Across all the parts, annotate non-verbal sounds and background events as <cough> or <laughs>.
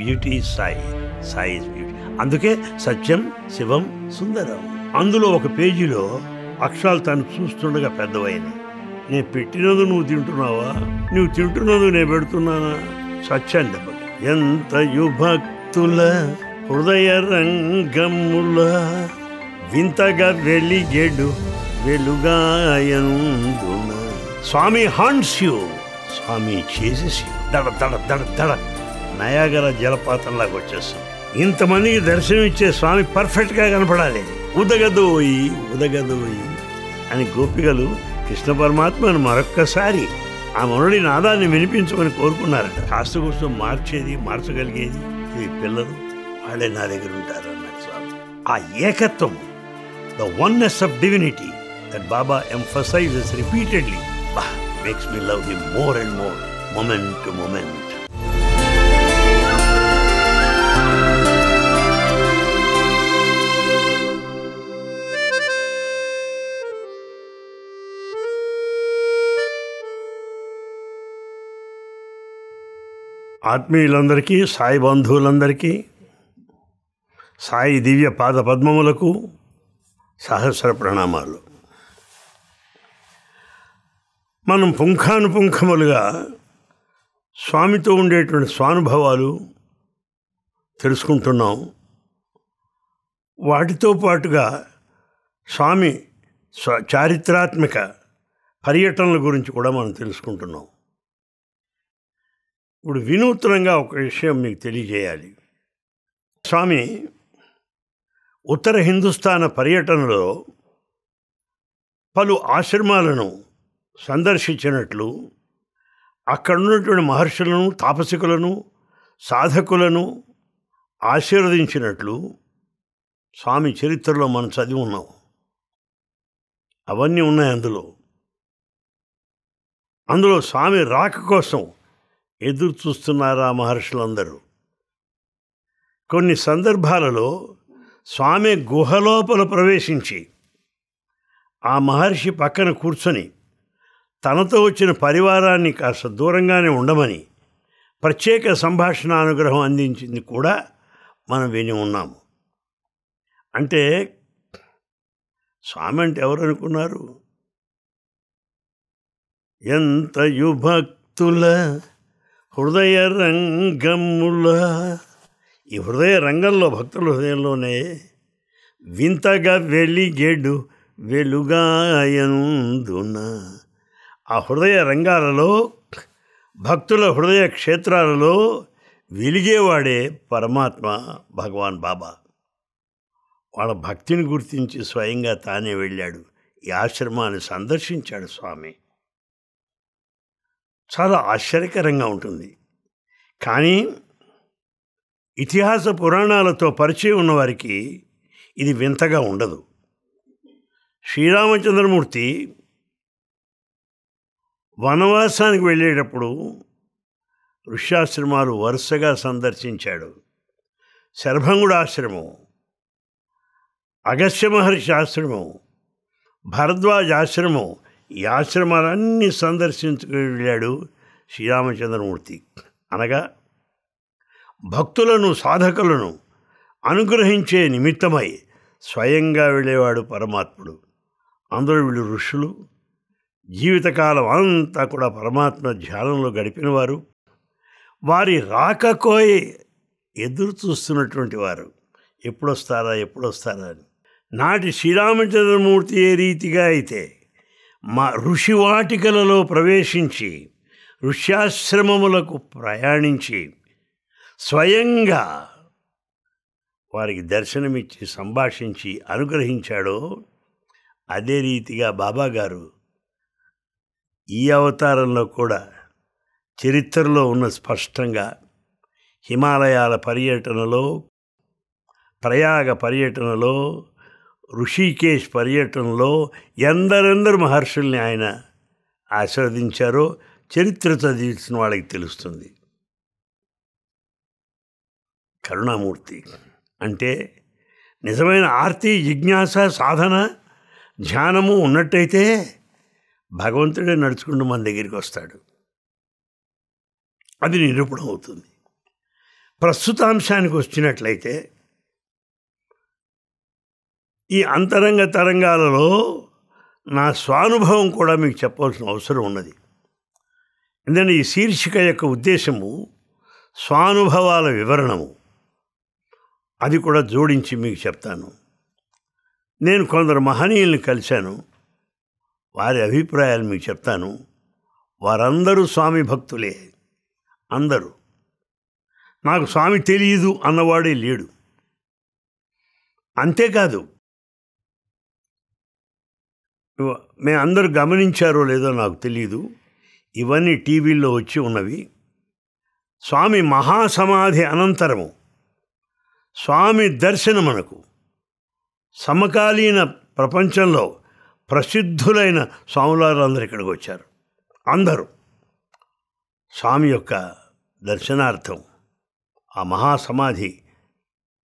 Beauty Sai Sai beauty అందుకే సత్యం శివం సుందరం అందులో ఒక పేజీలో అక్షరాలు తను చూస్తుండగా పెద్దవైన నేను పెట్టినందు నువ్వు తింటున్నావా నువ్వు తింటున్నందుకు నేను పెడుతున్నానా సత్యం దెబ్బకి ఎంత యుభక్తుల హృదయ రంగముల వింతగా వెలిగెడు వెలుగాయందు స్వామి హాన్స్ యూ స్వామి చేసేసి దడ దడ దడ దడ నయాగర జలపాతంలాగా వచ్చేస్తుంది ఇంతమందికి దర్శనం ఇచ్చే స్వామి పర్ఫెక్ట్గా కనపడాలి ఉదగదోయి ఉదగదోయి అని గోపికలు కృష్ణ పరమాత్మను మరొక్కసారి ఆ మనుడి నాదాన్ని వినిపించమని కోరుకున్నారట కాస్త కోసం మార్చేది మార్చగలిగేది ఇది పిల్లలు వాళ్ళే నా దగ్గర ఉంటారు అన్నారు స్వామి ఆ ఏకత్వం the oneness of divinity that Baba emphasizes repeatedly makes me love him more and more moment to moment ఆత్మీయులందరికీ సాయి బంధువులందరికీ సాయి దివ్య పాద పద్మములకు సహస్ర ప్రణామాలు మనం పుంఖానుపుంఖములుగా స్వామితో ఉండేటువంటి స్వానుభవాలు తెలుసుకుంటున్నాం వాటితో పాటుగా స్వామి స్వ చారిత్రాత్మక పర్యటనల గురించి కూడా మనం తెలుసుకుంటున్నాం ఇప్పుడు వినూత్నంగా ఒక విషయం మీకు తెలియజేయాలి స్వామి ఉత్తర హిందుస్థాన పర్యటనలో పలు ఆశ్రమాలను సందర్శించినట్లు అక్కడ ఉన్నటువంటి మహర్షులను తాపసికులను సాధకులను ఆశీర్వదించినట్లు స్వామి చరిత్రలో మనం చదివి ఉన్నాం అవన్నీ ఉన్నాయి అందులో అందులో స్వామి రాక కోసం ఎదురు చూస్తున్నారా మహర్షులందరూ కొన్ని సందర్భాలలో స్వామి గుహలోపల ప్రవేశించి ఆ మహర్షి పక్కన కూర్చొని తనతో వచ్చిన పరివారాన్ని కాస్త దూరంగానే ఉండమని ప్రత్యేక సంభాషణ అనుగ్రహం అందించింది కూడా మనం విని ఉన్నాము అంటే స్వామి అంటే ఎవరు అనుకున్నారు ఎంత యుభక్తుల హృదయ రంగముల ఈ హృదయ రంగంలో భక్తుల హృదయంలోనే వింతగా వెలిగెడు వెలుగాయందున ఆ హృదయ రంగాలలో భక్తుల హృదయ క్షేత్రాలలో వెలిగేవాడే పరమాత్మ భగవాన్ బాబా వాళ్ళ భక్తిని గుర్తించి స్వయంగా తానే వెళ్ళాడు ఈ ఆశ్రమాన్ని సందర్శించాడు స్వామి చాలా ఆశ్చర్యకరంగా ఉంటుంది కానీ ఇతిహాస పురాణాలతో పరిచయం ఉన్నవారికి ఇది వింతగా ఉండదు శ్రీరామచంద్రమూర్తి వనవాసానికి వెళ్ళేటప్పుడు ఋష్యాశ్రమాలు వరుసగా సందర్శించాడు శర్భంగుడు ఆశ్రమం అగస్య మహర్షి ఆశ్రమం భరద్వాజ్ ఆశ్రమం ఈ ఆశ్రమాలన్నీ సందర్శించుకు వెళ్ళాడు శ్రీరామచంద్రమూర్తి అనగా భక్తులను సాధకులను అనుగ్రహించే నిమిత్తమై స్వయంగా వెళ్ళేవాడు పరమాత్ముడు అందరూ వీళ్ళు ఋషులు జీవితకాలం అంతా కూడా పరమాత్మ ధ్యానంలో వారు వారి రాకకోయే ఎదురు చూస్తున్నటువంటి వారు ఎప్పుడొస్తారా ఎప్పుడొస్తారా అని నాటి శ్రీరామచంద్రమూర్తి ఏ రీతిగా అయితే మా ఋషివాటికలలో ప్రవేశించి ఋష్యాశ్రమములకు ప్రయాణించి స్వయంగా వారికి దర్శనమిచ్చి సంభాషించి అనుగ్రహించాడో అదే రీతిగా బాబాగారు ఈ అవతారంలో కూడా చరిత్రలో ఉన్న స్పష్టంగా హిమాలయాల పర్యటనలో ప్రయాగ పర్యటనలో ఋషికేశ్ పర్యటనలో ఎందరెందరు మహర్షుల్ని ఆయన ఆస్వాదించారో చరిత్ర చదివించిన వాళ్ళకి తెలుస్తుంది కరుణామూర్తి అంటే నిజమైన ఆర్తి జిజ్ఞాస సాధన ధ్యానము ఉన్నట్టయితే భగవంతుడే నడుచుకుంటూ మన దగ్గరికి వస్తాడు అది నిరూపణ అవుతుంది ప్రస్తుతాంశానికి వచ్చినట్లయితే ఈ అంతరంగ తరంగాలలో నా స్వానుభవం కూడా మీకు చెప్పవలసిన అవసరం ఉన్నది ఎందుకంటే ఈ శీర్షిక యొక్క ఉద్దేశము స్వానుభవాల వివరణము అది కూడా జోడించి మీకు చెప్తాను నేను కొందరు మహనీయుల్ని కలిశాను వారి అభిప్రాయాలు మీకు చెప్తాను వారందరూ స్వామి భక్తులే అందరూ నాకు స్వామి తెలియదు అన్నవాడే లేడు అంతేకాదు మేము అందరు గమనించారో లేదో నాకు తెలియదు ఇవన్నీ టీవీల్లో వచ్చి ఉన్నవి స్వామి మహాసమాధి అనంతరము స్వామి దర్శనం మనకు సమకాలీన ప్రపంచంలో ప్రసిద్ధులైన స్వాములారు అందరు ఇక్కడికి వచ్చారు అందరూ స్వామి యొక్క దర్శనార్థం ఆ మహాసమాధి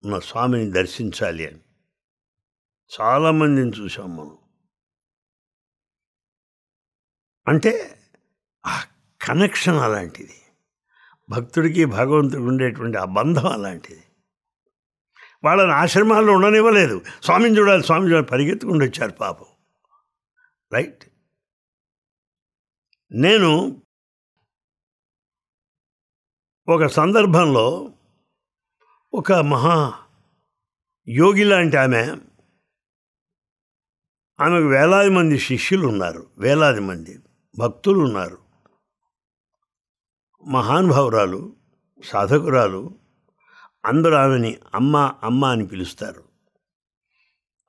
ఉన్న స్వామిని దర్శించాలి అని చాలామందిని చూసాం మనం అంటే ఆ కనెక్షన్ అలాంటిది భక్తుడికి భగవంతుడికి ఉండేటువంటి ఆ బంధం అలాంటిది వాళ్ళని ఆశ్రమాల్లో ఉండనివ్వలేదు స్వామిని చూడాలి స్వామి చూడాలి పరిగెత్తుకుండా వచ్చారు పాపం రైట్ నేను ఒక సందర్భంలో ఒక మహా యోగి లాంటి ఆమె ఆమెకు వేలాది మంది శిష్యులు ఉన్నారు వేలాది మంది భక్తులు ఉన్నారు మహానుభావురాలు సాధకురాలు అందరూ ఆమెని అమ్మ అమ్మ అని పిలుస్తారు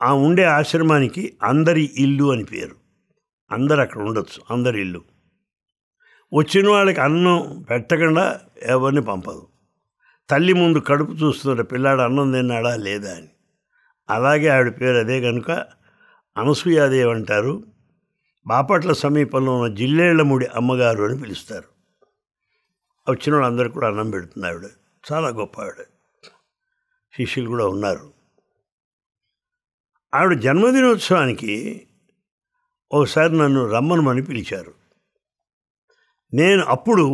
ఆ ఉండే ఆశ్రమానికి అందరి ఇల్లు అని పేరు అందరు అక్కడ ఉండొచ్చు అందరి ఇల్లు వచ్చిన వాళ్ళకి అన్నం పెట్టకుండా ఎవరిని పంపదు తల్లి ముందు కడుపు చూస్తుంటే పిల్లాడు అన్నం తిన్నాడా లేదా అని అలాగే ఆవిడ పేరు అదే కనుక అనసూయాదేవి అంటారు బాపట్ల సమీపంలో ఉన్న జిల్లేళ్లముడి అమ్మగారు అని పిలుస్తారు వచ్చిన వాళ్ళందరూ కూడా అన్నం పెడుతుంది ఆవిడ చాలా గొప్ప ఆవిడ శిష్యులు కూడా ఉన్నారు ఆవిడ జన్మదినోత్సవానికి ఒకసారి నన్ను అని పిలిచారు నేను అప్పుడు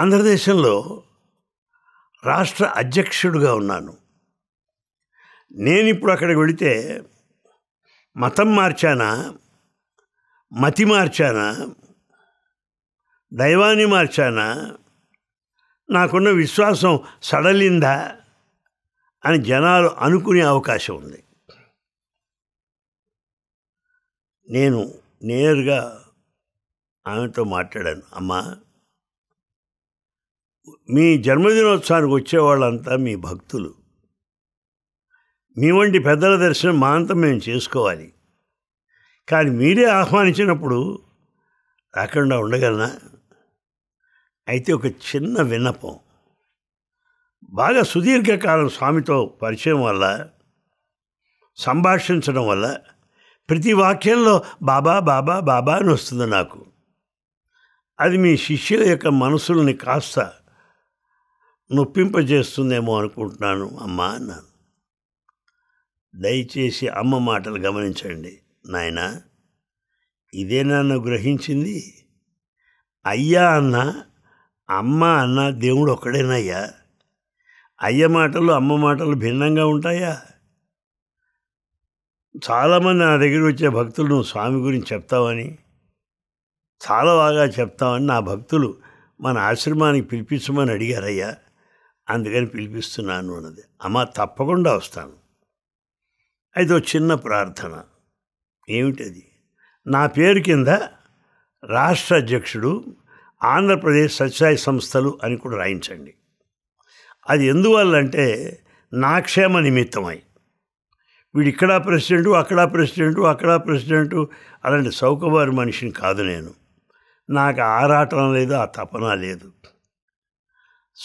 ఆంధ్రదేశంలో రాష్ట్ర అధ్యక్షుడుగా ఉన్నాను నేను ఇప్పుడు అక్కడికి వెళితే మతం మార్చానా మతి మార్చానా దైవాన్ని మార్చానా నాకున్న విశ్వాసం సడలిందా అని జనాలు అనుకునే అవకాశం ఉంది నేను నేరుగా ఆమెతో మాట్లాడాను అమ్మా మీ జన్మదినోత్సవానికి వచ్చేవాళ్ళంతా మీ భక్తులు మీ వంటి పెద్దల దర్శనం మా అంతా మేము చేసుకోవాలి కానీ మీరే ఆహ్వానించినప్పుడు రాకుండా ఉండగలనా అయితే ఒక చిన్న విన్నపం బాగా సుదీర్ఘకాలం స్వామితో పరిచయం వల్ల సంభాషించడం వల్ల ప్రతి వాక్యంలో బాబా బాబా బాబా అని వస్తుంది నాకు అది మీ శిష్యుల యొక్క మనసుల్ని కాస్త నొప్పింపజేస్తుందేమో అనుకుంటున్నాను అమ్మా అన్నాను దయచేసి అమ్మ మాటలు గమనించండి నాయనా ఇదేనా నువ్వు గ్రహించింది అయ్యా అన్న అమ్మ అన్న దేవుడు ఒక్కడేనయ్యా అయ్య మాటలు అమ్మ మాటలు భిన్నంగా ఉంటాయా చాలామంది నా దగ్గర వచ్చే భక్తులు నువ్వు స్వామి గురించి చెప్తావని చాలా బాగా చెప్తామని నా భక్తులు మన ఆశ్రమానికి పిలిపించమని అడిగారయ్యా అందుకని పిలిపిస్తున్నాను అన్నది అమ్మ తప్పకుండా వస్తాను అయితే చిన్న ప్రార్థన ఏమిటది నా పేరు కింద రాష్ట్ర అధ్యక్షుడు ఆంధ్రప్రదేశ్ సత్యాయ సంస్థలు అని కూడా రాయించండి అది ఎందువల్లంటే నా క్షేమ నిమిత్తమై వీడు ఇక్కడ ప్రెసిడెంటు అక్కడ ప్రెసిడెంటు అక్కడ ప్రెసిడెంటు అలాంటి సౌకబారి మనిషిని కాదు నేను నాకు ఆరాటం లేదు ఆ తపన లేదు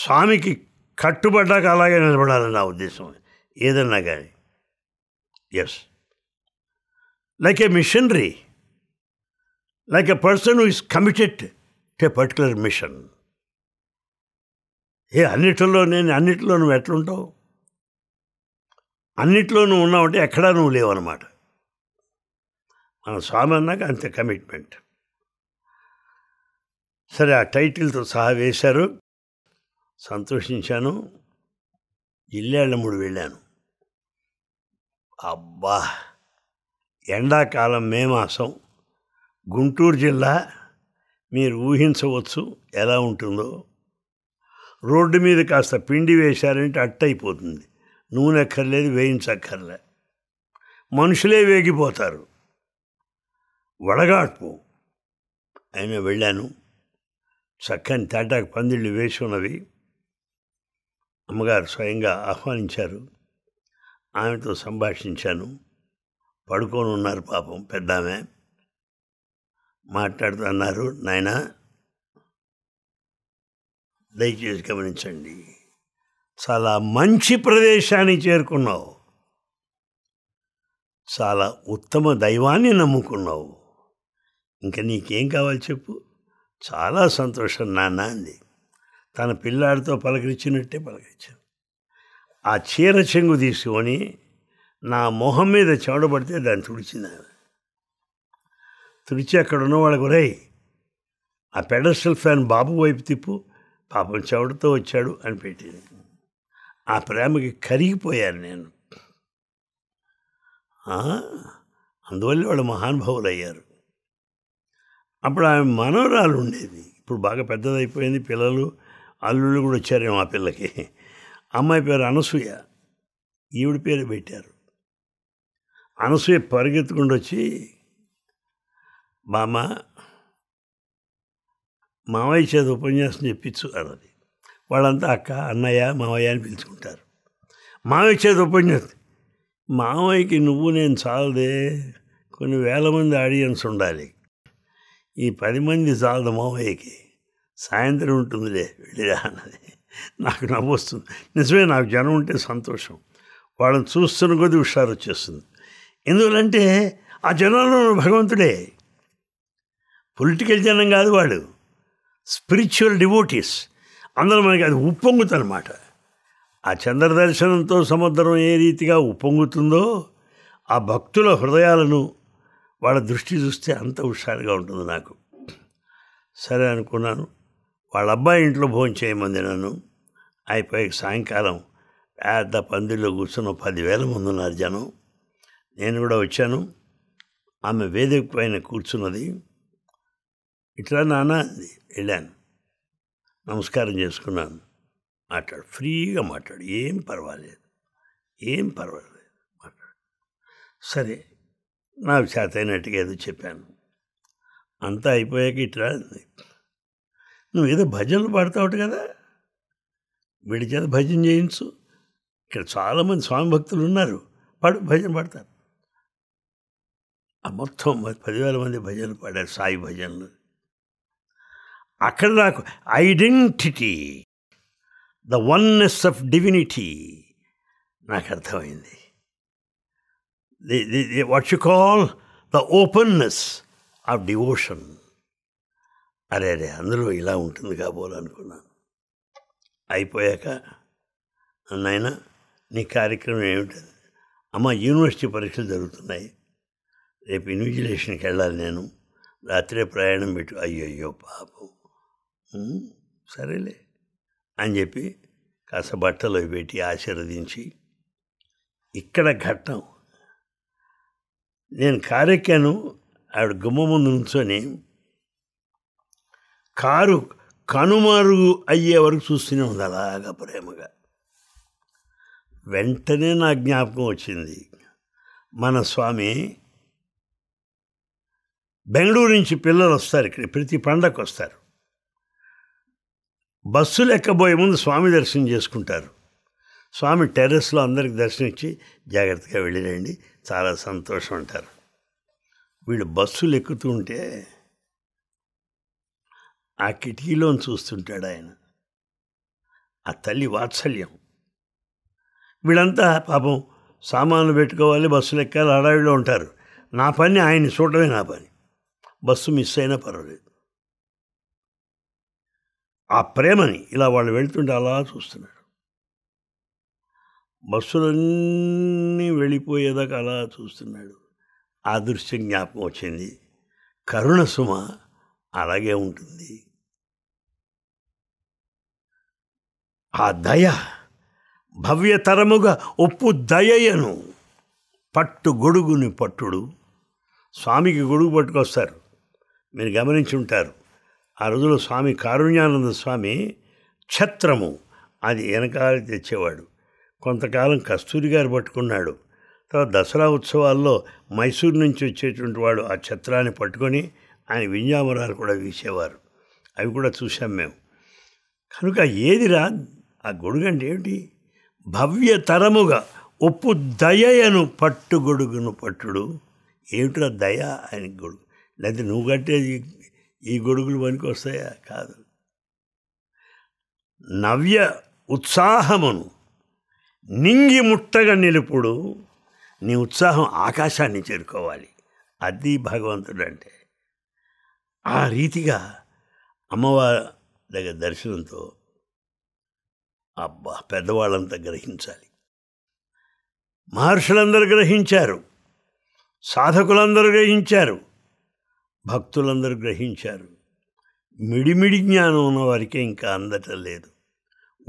స్వామికి కట్టుబడ్డాక అలాగే నిలబడాలని నా ఉద్దేశం ఏదన్నా కానీ as like a missionary, like a person who is committed to a particular mission. ఏ అన్నిటిలో నేను అన్నిటిలో నువ్వు ఎట్లుంటావు అన్నిటిలో నువ్వు ఉన్నావంటే ఎక్కడా నువ్వు లేవన్నమాట మన స్వామి అన్నాక అంత కమిట్మెంట్ సరే ఆ టైటిల్తో సహా వేశారు సంతోషించాను మూడు వెళ్ళాను అబ్బా ఎండాకాలం మే మాసం గుంటూరు జిల్లా మీరు ఊహించవచ్చు ఎలా ఉంటుందో రోడ్డు మీద కాస్త పిండి వేశారంటే అట్టయిపోతుంది నూనె అక్కర్లేదు వేయించక్కర్లే మనుషులే వేగిపోతారు వడగాట్పు అయినా వెళ్ళాను చక్కని తేటాకు పందిళ్ళు వేసి ఉన్నవి అమ్మగారు స్వయంగా ఆహ్వానించారు ఆమెతో సంభాషించాను పడుకొని ఉన్నారు పాపం పెద్ద ఆమె మాట్లాడుతున్నారు నాయన దయచేసి గమనించండి చాలా మంచి ప్రదేశాన్ని చేరుకున్నావు చాలా ఉత్తమ దైవాన్ని నమ్ముకున్నావు ఇంకా నీకేం కావాలి చెప్పు చాలా సంతోషం నాన్న అంది తన పిల్లాడితో పలకరించినట్టే పలకరించాను ఆ చీర చెంగు తీసుకొని నా మొహం మీద చెమడబడితే దాన్ని తుడిచింది ఆమె తుడిచి అక్కడ ఉన్న వాళ్ళకు ఆ పెడస్టల్ ఫ్యాన్ బాబు వైపు తిప్పు పాపం చెవడతో వచ్చాడు అని పెట్టింది ఆ ప్రేమకి కరిగిపోయాను నేను అందువల్ల వాళ్ళు మహానుభావులు అయ్యారు అప్పుడు ఆమె మనోరాలు ఉండేది ఇప్పుడు బాగా పెద్దదైపోయింది పిల్లలు అల్లుళ్ళు కూడా వచ్చారేమో ఆ పిల్లకి అమ్మాయి పేరు అనసూయ ఈవిడ పేరు పెట్టారు అనసూయ పరిగెత్తుకుండా వచ్చి మామ మామయ్య చేత ఉపన్యాసం చెప్పించు అన్నది వాళ్ళంతా అక్క అన్నయ్య మామయ్య అని పిలుచుకుంటారు మామయ్య చేత ఉపన్యాసం మామయ్యకి నువ్వు నేను చాలదే కొన్ని వేల మంది ఆడియన్స్ ఉండాలి ఈ పది మంది చాలదు మామయ్యకి సాయంత్రం ఉంటుందిలే వెళ్ళిరా అన్నది నాకు నవ్వు వస్తుంది నిజమే నాకు జనం ఉంటే సంతోషం వాళ్ళని చూస్తున్న కొద్దీ హుషారు వచ్చేస్తుంది ఎందువలంటే ఆ జనంలో భగవంతుడే పొలిటికల్ జనం కాదు వాడు స్పిరిచువల్ డివోటీస్ అందరూ మనకి అది ఉప్పొంగుతనమాట ఆ చంద్రదర్శనంతో సముద్రం ఏ రీతిగా ఉప్పొంగుతుందో ఆ భక్తుల హృదయాలను వాళ్ళ దృష్టి చూస్తే అంత హుషారుగా ఉంటుంది నాకు సరే అనుకున్నాను వాళ్ళ అబ్బాయి ఇంట్లో భోజనం చేయమంది నన్ను అయిపోయి సాయంకాలం పెద్ద పందిల్లో కూర్చున్న పదివేల మంది ఉన్నారు జనం నేను కూడా వచ్చాను ఆమె వేదిక పైన కూర్చున్నది ఇట్లా నాన్న వెళ్ళాను నమస్కారం చేసుకున్నాను మాట్లాడు ఫ్రీగా మాట్లాడు ఏం పర్వాలేదు ఏం పర్వాలేదు మాట్లాడు సరే నాకు అయినట్టుగా ఏదో చెప్పాను అంతా అయిపోయాక ఇట్లా నువ్వు ఏదో భజనలు పాడతావు కదా వీడి చేత భజన చేయించు ఇక్కడ చాలామంది స్వామి భక్తులు ఉన్నారు పాడు భజన పాడతారు మొత్తం పదివేల మంది భజన పాడారు సాయి భజనలు అక్కడ నాకు identity the oneness of divinity నాకు అర్థమైంది what you call the openness of devotion అరే అరే అందులో ఇలా ఉంటుంది కాబోలనుకున్నాను అయిపోయాక నాయన నీ కార్యక్రమం ఏమిటది అమ్మ యూనివర్సిటీ పరీక్షలు జరుగుతున్నాయి రేపు ఇన్విజిలేషన్కి వెళ్ళాలి నేను రాత్రే ప్రయాణం పెట్టు అయ్యయ్యో పాపం సరేలే అని చెప్పి కాస్త బట్టలు పెట్టి ఆశీర్వదించి ఇక్కడ ఘట్టం నేను కారెక్కాను ఆవిడ గుమ్మ ముందు నుంచొని కారు కనుమరుగు అయ్యే వరకు చూస్తూనే ఉంది అలాగా ప్రేమగా వెంటనే నా జ్ఞాపకం వచ్చింది మన స్వామి బెంగళూరు నుంచి పిల్లలు వస్తారు ఇక్కడ ప్రతి పండగకు వస్తారు బస్సులు ఎక్కబోయే ముందు స్వామి దర్శనం చేసుకుంటారు స్వామి టెర్రస్లో అందరికి దర్శనం ఇచ్చి జాగ్రత్తగా వెళ్ళిరండి చాలా సంతోషం అంటారు వీళ్ళు బస్సులు ఎక్కుతూ ఉంటే ఆ కిటికీలోని చూస్తుంటాడు ఆయన ఆ తల్లి వాత్సల్యం వీళ్ళంతా పాపం సామాన్లు పెట్టుకోవాలి బస్సులు ఎక్కాలి హడావిడిలో ఉంటారు నా పని ఆయన చూడటమే నా పని బస్సు మిస్ అయినా పర్వాలేదు ఆ ప్రేమని ఇలా వాళ్ళు వెళ్తుంటే అలా చూస్తున్నాడు బస్సులన్నీ వెళ్ళిపోయేదాకా అలా చూస్తున్నాడు ఆ దృశ్యం జ్ఞాపకం వచ్చింది కరుణ సుమ అలాగే ఉంటుంది ఆ దయ భవ్యతరముగా ఉప్పు దయయను పట్టు గొడుగుని పట్టుడు స్వామికి గొడుగు పట్టుకొస్తారు మీరు గమనించి ఉంటారు ఆ రోజులో స్వామి కారుణ్యానంద స్వామి ఛత్రము అది వెనకాల తెచ్చేవాడు కొంతకాలం కస్తూరి గారు పట్టుకున్నాడు తర్వాత దసరా ఉత్సవాల్లో మైసూర్ నుంచి వచ్చేటువంటి వాడు ఆ ఛత్రాన్ని పట్టుకొని ఆయన వింజామరాలు కూడా వీసేవారు అవి కూడా చూసాం మేము కనుక ఏదిరా ఆ గొడుగంటే ఏమిటి భవ్యతరముగా ఒప్పు దయను పట్టుగొడుగును పట్టుడు ఏమిట్రా దయ అని గొడుగు లేకపోతే నువ్వు కట్టేది ఈ గొడుగులు పనికి వస్తాయా కాదు నవ్య ఉత్సాహమును నింగి ముట్టగా నిలుపుడు నీ ఉత్సాహం ఆకాశాన్ని చేరుకోవాలి అది భగవంతుడు అంటే ఆ రీతిగా అమ్మవారి దగ్గర దర్శనంతో అబ్బా పెద్దవాళ్ళంతా గ్రహించాలి మహర్షులందరూ గ్రహించారు సాధకులందరూ గ్రహించారు భక్తులందరూ గ్రహించారు మిడిమిడి జ్ఞానం ఉన్నవారికే ఇంకా అందటం లేదు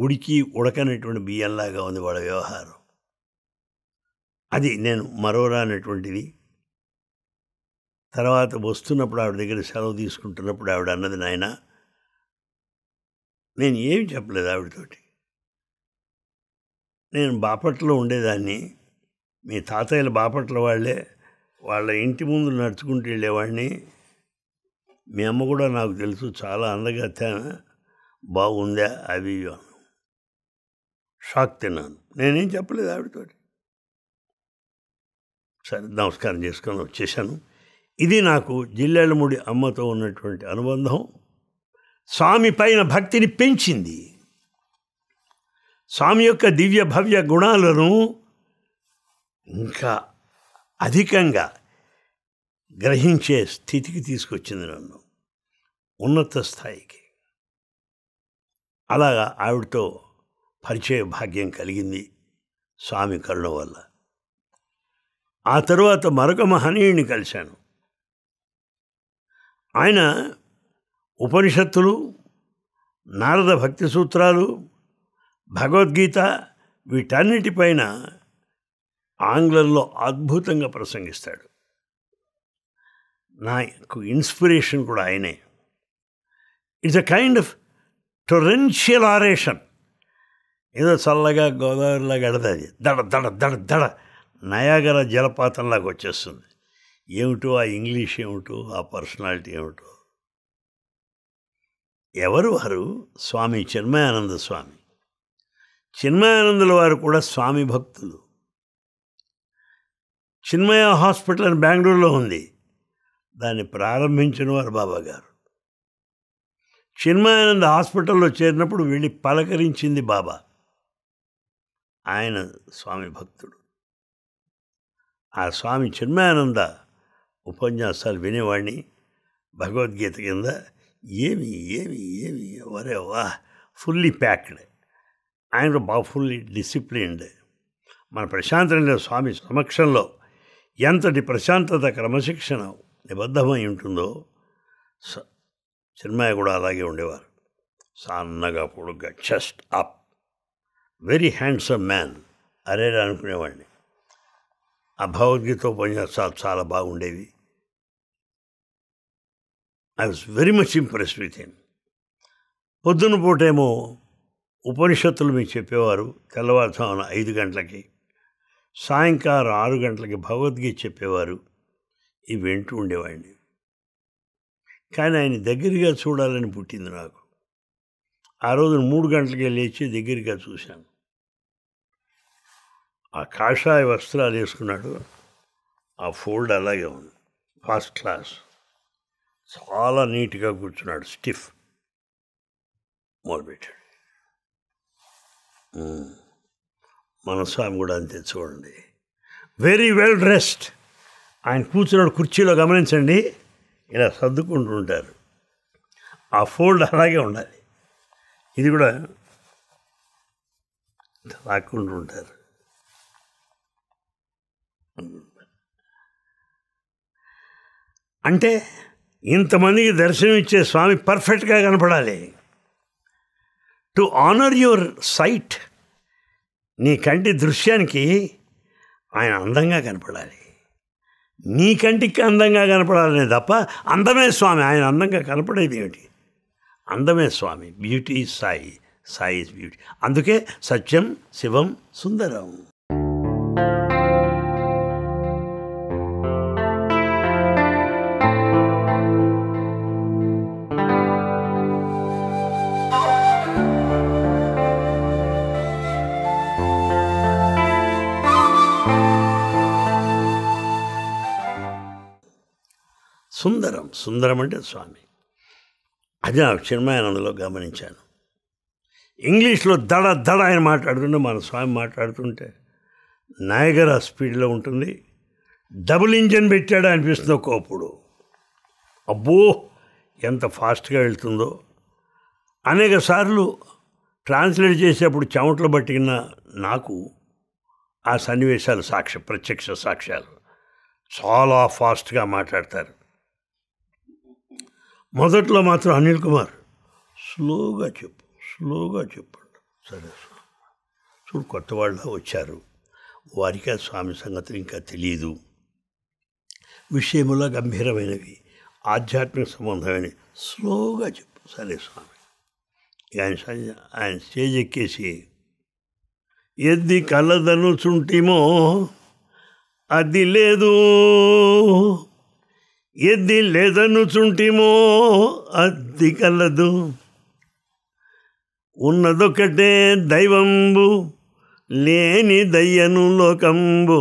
ఉడికి ఉడకనటువంటి బియ్యంలాగా ఉంది వాళ్ళ వ్యవహారం అది నేను మరోరానటువంటిది తర్వాత వస్తున్నప్పుడు ఆవిడ దగ్గర సెలవు తీసుకుంటున్నప్పుడు ఆవిడ అన్నది నాయన నేను ఏమి చెప్పలేదు ఆవిడతోటి నేను బాపట్లో ఉండేదాన్ని మీ తాతయ్యల బాపట్ల వాళ్ళే వాళ్ళ ఇంటి ముందు నడుచుకుంటూ వెళ్ళేవాడిని మీ అమ్మ కూడా నాకు తెలుసు చాలా తేమ బాగుందా అవి అను షాక్ తిన్నాను నేనేం చెప్పలేదు ఆవిడతో సరే నమస్కారం చేసుకొని వచ్చేసాను ఇది నాకు జిల్లెలముడి అమ్మతో ఉన్నటువంటి అనుబంధం స్వామి పైన భక్తిని పెంచింది స్వామి యొక్క దివ్య భవ్య గుణాలను ఇంకా అధికంగా గ్రహించే స్థితికి తీసుకొచ్చింది నన్ను ఉన్నత స్థాయికి అలాగా ఆవిడతో పరిచయ భాగ్యం కలిగింది స్వామి కరుణ వల్ల ఆ తర్వాత మరొక మహనీయుడిని కలిశాను ఆయన ఉపనిషత్తులు నారద భక్తి సూత్రాలు భగవద్గీత వీటన్నిటిపైన ఆంగ్లంలో అద్భుతంగా ప్రసంగిస్తాడు నాకు ఇన్స్పిరేషన్ కూడా ఆయనే it's a kind of torrential oration ఏదో చల్లగా గోదావరిలో గడదది దడ దడ దడ దడ నయాగర జలపాతంలాగా వచ్చేస్తుంది ఏమిటో ఆ ఇంగ్లీష్ ఏమిటో ఆ పర్సనాలిటీ ఏమిటో ఎవరు వారు స్వామి చిన్మయానంద స్వామి చిన్మయానందుల వారు కూడా స్వామి భక్తులు చిన్మయ హాస్పిటల్ అని బెంగళూరులో ఉంది దాన్ని ప్రారంభించిన వారు బాబాగారు చిన్మయానంద హాస్పిటల్లో చేరినప్పుడు వెళ్ళి పలకరించింది బాబా ఆయన స్వామి భక్తుడు ఆ స్వామి చిన్మయానంద ఉపన్యాసాలు వినేవాడిని భగవద్గీత కింద ఏమి ఏమి ఏమి ఎవరే వా ఫుల్లీ ప్యాక్డ్ ఆయన బాగా ఫుల్లీ డిసిప్లిన్డ్ మన ప్రశాంతమైన స్వామి సమక్షంలో ఎంతటి ప్రశాంతత క్రమశిక్షణ నిబద్ధమై ఉంటుందో చిన్మయ్య కూడా అలాగే ఉండేవారు సన్నగా పొడుగ్గా చెస్ట్ అప్ వెరీ మ్యాన్ అరే అనుకునేవాడిని ఆ భగవద్గీత ఉపన్యాసాలు చాలా బాగుండేవి I was very much impress with him పొద్దున్న పూటేమో ఉపనిషత్తులు మీకు చెప్పేవారు తెల్లవారుజామున ఐదు గంటలకి సాయంకాలం ఆరు గంటలకి భగవద్గీత చెప్పేవారు ఇవి వింటూ ఉండేవాడిని కానీ ఆయన దగ్గరగా చూడాలని పుట్టింది నాకు ఆ రోజున మూడు గంటలకే లేచి దగ్గరగా చూశాను ఆ కాషాయ వస్త్రాలు వేసుకున్నాడు ఆ ఫోల్డ్ అలాగే ఉంది ఫస్ట్ క్లాస్ చాలా నీట్గా కూర్చున్నాడు స్టిఫ్ మొదలుపెట్టాడు మన స్వామి కూడా అంతే చూడండి వెరీ వెల్ డ్రెస్డ్ ఆయన కూర్చున్నాడు కుర్చీలో గమనించండి ఇలా సర్దుకుంటూ ఉంటారు ఆ ఫోల్డ్ అలాగే ఉండాలి ఇది కూడా లాక్కుంటూ ఉంటారు అంటే ఇంతమందికి దర్శనం ఇచ్చే స్వామి పర్ఫెక్ట్గా కనపడాలి టు ఆనర్ యువర్ సైట్ నీ కంటి దృశ్యానికి ఆయన అందంగా కనపడాలి నీ కంటికి అందంగా కనపడాలనే తప్ప అందమే స్వామి ఆయన అందంగా కనపడేది ఏమిటి అందమే Swami beauty Sai Sai is beauty అందుకే సత్యం శివం సుందరం సుందరం సుందరం అంటే స్వామి అది నా చిన్మయానందలో గమనించాను ఇంగ్లీష్లో దడ దడ ఆయన మాట్లాడుతుంటే మన స్వామి మాట్లాడుతుంటే నాయగర స్పీడ్లో ఉంటుంది డబుల్ ఇంజన్ పెట్టాడు అనిపిస్తుంది ఒక్కప్పుడు అబ్బో ఎంత ఫాస్ట్గా వెళ్తుందో అనేక సార్లు ట్రాన్స్లేట్ చేసేప్పుడు చెమటలు పట్టిన నాకు ఆ సన్నివేశాలు సాక్ష్య ప్రత్యక్ష సాక్ష్యాలు చాలా ఫాస్ట్గా మాట్లాడతారు మొదట్లో మాత్రం అనిల్ కుమార్ స్లోగా చెప్పు స్లోగా చెప్పండి సరే చూడు కొత్త వాళ్ళ వచ్చారు వారికి ఆ స్వామి సంగతులు ఇంకా తెలియదు విషయంలో గంభీరమైనవి ఆధ్యాత్మిక సంబంధమైనవి స్లోగా చెప్పు సరే స్వామి ఆయన ఆయన స్టేజ్ ఎక్కేసి ఎద్ది కళ్ళదనుచుంటిమో అది లేదు ఎద్ది లేదనుచుంటిమో అద్ది కలదు ఉన్నదొక్కటే దైవంబు లేని దయ్యను లోకంబు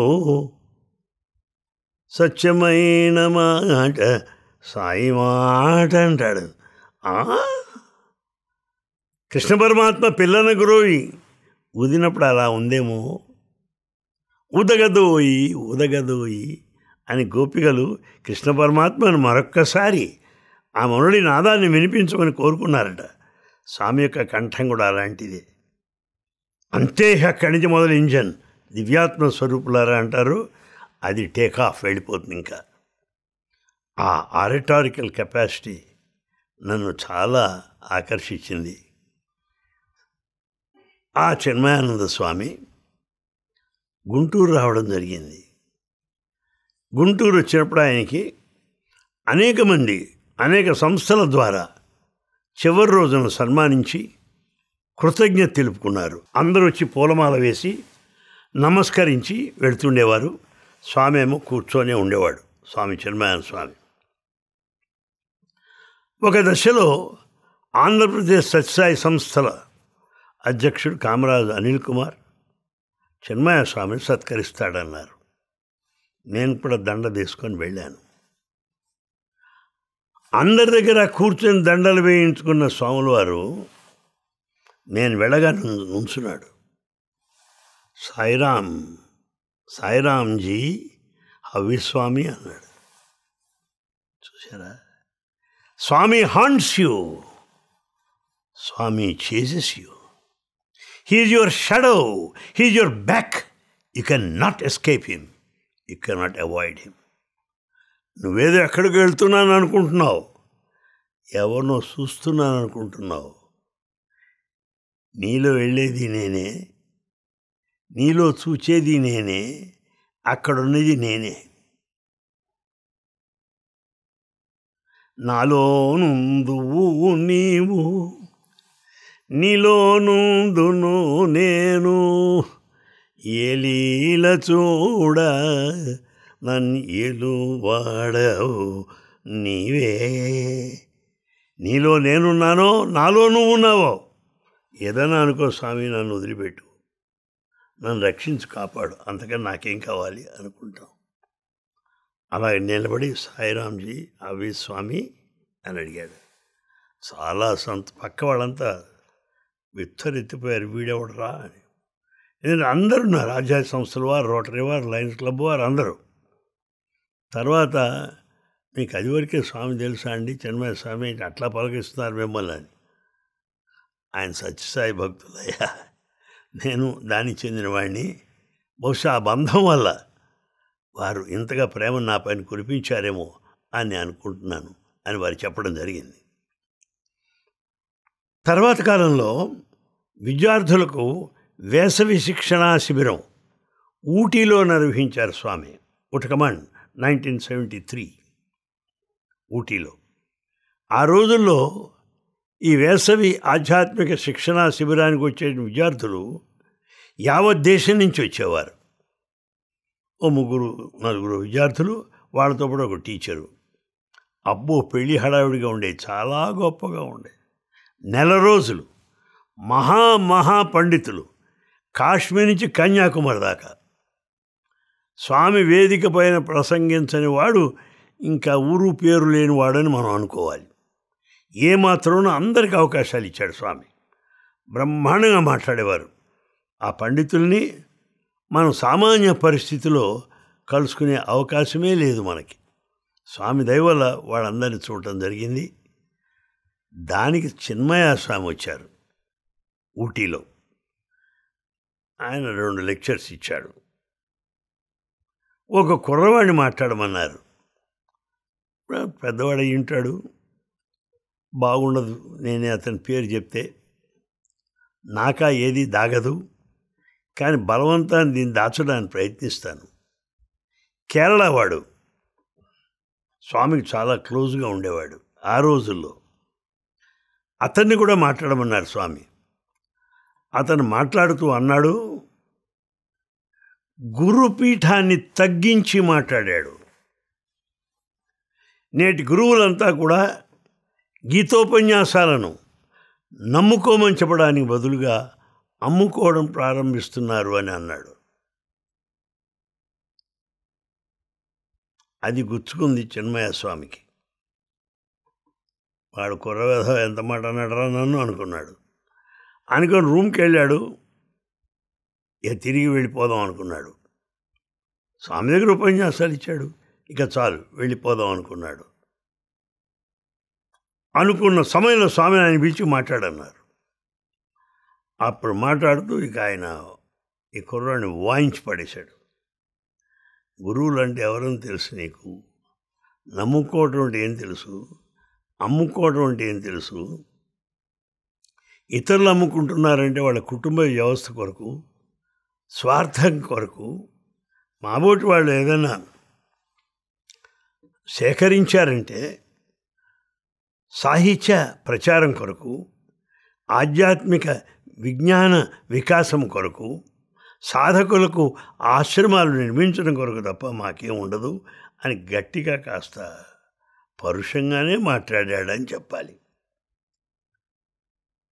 సత్యమైన మాట సాయి మాట అంటాడు కృష్ణ పరమాత్మ పిల్లన గురోయి ఊదినప్పుడు అలా ఉందేమో ఉదగదోయి ఉదగదోయి అని గోపికలు కృష్ణ పరమాత్మను మరొక్కసారి ఆ మనుడి నాదాన్ని వినిపించమని కోరుకున్నారట స్వామి యొక్క కంఠం కూడా అలాంటిదే అంతే అక్కడి నుంచి మొదలు ఇంజన్ దివ్యాత్మ స్వరూపులారా అంటారు అది టేక్ ఆఫ్ వెళ్ళిపోతుంది ఇంకా ఆ ఆరిటారికల్ కెపాసిటీ నన్ను చాలా ఆకర్షించింది ఆ చిన్మయానంద స్వామి గుంటూరు రావడం జరిగింది గుంటూరు వచ్చినప్పుడు ఆయనకి అనేక మంది అనేక సంస్థల ద్వారా చివరి రోజున సన్మానించి కృతజ్ఞత తెలుపుకున్నారు అందరూ వచ్చి పూలమాల వేసి నమస్కరించి వెళుతుండేవారు స్వామి ఏమో కూర్చొనే ఉండేవాడు స్వామి చిన్మయాన స్వామి ఒక దశలో ఆంధ్రప్రదేశ్ సత్యసాయి సంస్థల అధ్యక్షుడు కామరాజు అనిల్ కుమార్ చిన్మయ స్వామిని సత్కరిస్తాడన్నారు నేను కూడా దండ తీసుకొని వెళ్ళాను అందరి దగ్గర కూర్చొని దండలు వేయించుకున్న స్వాముల వారు నేను వెళ్ళగా నుంచున్నాడు సాయిరామ్ సాయిరామ్జీ హవి స్వామి అన్నాడు చూసారా Swami haunts you Swami chases you he's your shadow he's your back you can not escape him you cannot avoid him నువ్వేదో ఎక్కడికి వెళ్తున్నాను అనుకుంటున్నావు ఎవరినో చూస్తున్నాను అనుకుంటున్నావు నీలో వెళ్ళేది నేనే నీలో చూచేది నేనే అక్కడున్నది నేనే నాలోనుందువు నీవు నీలోనుందును నేను ఎలీల చూడ నన్ ఎలువాడవు నీవే నీలో నేనున్నానో నాలో నువ్వు ఉన్నావో ఏదైనా అనుకో స్వామి నన్ను వదిలిపెట్టు నన్ను రక్షించి కాపాడు అంతకని నాకేం కావాలి అనుకుంటాం అలా నిలబడి సాయిరామ్జీ అవి స్వామి అని అడిగాడు చాలా సంత పక్క వాళ్ళంతా విత్తరెత్తిపోయారు వీడెవడరా అని ఎందుకంటే అందరూ ఉన్నారు ఆధ్యాయ సంస్థల వారు రోటరీ వారు లయన్స్ క్లబ్ వారు అందరూ తర్వాత మీకు అది వరకే స్వామి తెలుసా అండి చిన్మయ స్వామి అట్లా పలకిస్తున్నారు మిమ్మల్ని అని ఆయన సత్యసాయి భక్తులయ్యా నేను దానికి చెందినవాడిని బహుశా ఆ బంధం వల్ల వారు ఇంతగా ప్రేమ నా పైన కురిపించారేమో అని అనుకుంటున్నాను అని వారు చెప్పడం జరిగింది తర్వాత కాలంలో విద్యార్థులకు వేసవి శిక్షణా శిబిరం ఊటీలో నిర్వహించారు Swami Ootacamund nineteen seventy three ఊటీలో ఆ రోజుల్లో ఈ వేసవి ఆధ్యాత్మిక శిక్షణా శిబిరానికి వచ్చే విద్యార్థులు యావత్ దేశం నుంచి వచ్చేవారు ఓ ముగ్గురు నలుగురు విద్యార్థులు వాళ్ళతో పాటు ఒక టీచరు అబ్బో పెళ్లి హడావిడిగా ఉండే చాలా గొప్పగా ఉండే నెల రోజులు మహా మహా పండితులు కాశ్మీర్ నుంచి కన్యాకుమారి దాకా స్వామి వేదిక పైన ప్రసంగించని వాడు ఇంకా ఊరు పేరు లేనివాడని మనం అనుకోవాలి ఏమాత్రం అందరికీ అవకాశాలు ఇచ్చాడు స్వామి బ్రహ్మాండంగా మాట్లాడేవారు ఆ పండితుల్ని మనం సామాన్య పరిస్థితిలో కలుసుకునే అవకాశమే లేదు మనకి స్వామి దయవల్ల వాళ్ళందరినీ చూడటం జరిగింది దానికి చిన్మయ స్వామి వచ్చారు ఊటీలో ఆయన రెండు లెక్చర్స్ ఇచ్చాడు ఒక కుర్రవాడిని మాట్లాడమన్నారు పెద్దవాడు అయి ఉంటాడు బాగుండదు నేనే అతని పేరు చెప్తే నాకా ఏది దాగదు కానీ బలవంతాన్ని దీన్ని దాచడానికి ప్రయత్నిస్తాను కేరళ వాడు స్వామికి చాలా క్లోజ్గా ఉండేవాడు ఆ రోజుల్లో అతన్ని కూడా మాట్లాడమన్నారు స్వామి అతను మాట్లాడుతూ అన్నాడు గురుపీఠాన్ని తగ్గించి మాట్లాడాడు నేటి గురువులంతా కూడా గీతోపన్యాసాలను నమ్ముకోమని చెప్పడానికి బదులుగా అమ్ముకోవడం ప్రారంభిస్తున్నారు అని అన్నాడు అది గుచ్చుకుంది చిన్మయ స్వామికి వాడు కుర్రవేధ ఎంత మాట అన్నాడరా నన్ను అనుకున్నాడు అనుకుని రూమ్కి వెళ్ళాడు ఇక తిరిగి వెళ్ళిపోదాం అనుకున్నాడు స్వామి దగ్గర ఉపన్యాసాలు ఇచ్చాడు ఇక చాలు వెళ్ళిపోదాం అనుకున్నాడు అనుకున్న సమయంలో స్వామిని ఆయన పిలిచి మాట్లాడన్నారు అప్పుడు మాట్లాడుతూ ఇక ఆయన ఈ కుర్రాడిని వాయించి పడేశాడు గురువులు అంటే ఎవరని తెలుసు నీకు నమ్ముకోవటం అంటే ఏం తెలుసు అమ్ముకోవటం అంటే ఏం తెలుసు ఇతరులు అమ్ముకుంటున్నారంటే వాళ్ళ కుటుంబ వ్యవస్థ కొరకు స్వార్థం కొరకు మాబోటి వాళ్ళు ఏదైనా సేకరించారంటే సాహిత్య ప్రచారం కొరకు ఆధ్యాత్మిక విజ్ఞాన వికాసం కొరకు సాధకులకు ఆశ్రమాలు నిర్మించడం కొరకు తప్ప మాకేం ఉండదు అని గట్టిగా కాస్త పరుషంగానే మాట్లాడాడని చెప్పాలి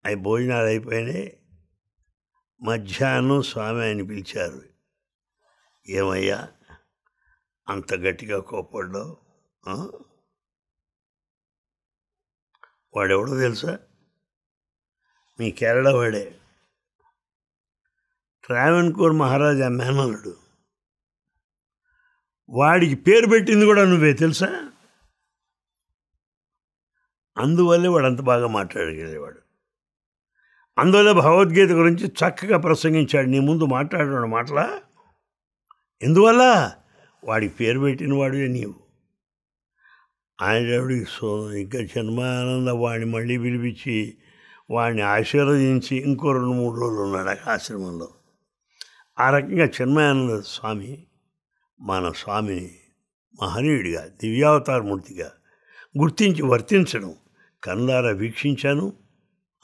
అవి భోజనాలు అయిపోయినాయి మధ్యాహ్నం స్వామి ఆయన పిలిచారు ఏమయ్యా అంత గట్టిగా కోపడ్డావు వాడెవడో తెలుసా మీ కేరళ వాడే ట్రావెన్కోర్ మహారాజా మేనలుడు వాడికి పేరు పెట్టింది కూడా నువ్వే తెలుసా అందువల్లే వాడు అంత బాగా మాట్లాడగలిగేవాడు అందులో భగవద్గీత గురించి చక్కగా ప్రసంగించాడు నీ ముందు మాట్లాడిన మాటల ఎందువల్ల వాడి పేరు పెట్టిన వాడివే నీవు ఆయన సో ఇంకా జన్మానంద వాడిని మళ్ళీ పిలిపించి వాడిని ఆశీర్వదించి ఇంకో రెండు మూడు రోజులు ఉన్నాడు ఆశ్రమంలో ఆ రకంగా చిన్మయానంద స్వామి మన స్వామిని మహనీయుడిగా దివ్యావతారమూర్తిగా గుర్తించి వర్తించడం కన్నారా వీక్షించాను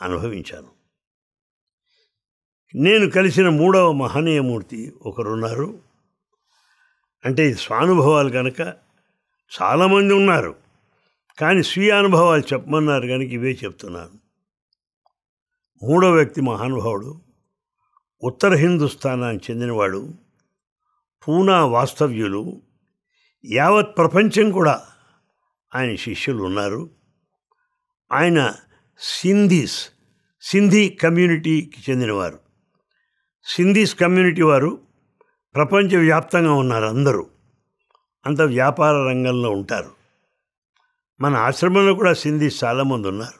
అనుభవించాను నేను కలిసిన మూడవ మహనీయమూర్తి ఒకరున్నారు అంటే ఇది స్వానుభవాలు కనుక చాలామంది ఉన్నారు కానీ స్వీయ అనుభవాలు చెప్పమన్నారు కనుక ఇవే చెప్తున్నాను మూడో వ్యక్తి మహానుభావుడు ఉత్తర హిందుస్థానానికి చెందినవాడు పూనా వాస్తవ్యులు యావత్ ప్రపంచం కూడా ఆయన శిష్యులు ఉన్నారు ఆయన సింధీస్ సింధీ కమ్యూనిటీకి చెందినవారు సింధీస్ కమ్యూనిటీ వారు ప్రపంచవ్యాప్తంగా ఉన్నారు అందరూ అంత వ్యాపార రంగంలో ఉంటారు మన ఆశ్రమంలో కూడా సింధీస్ చాలామంది ఉన్నారు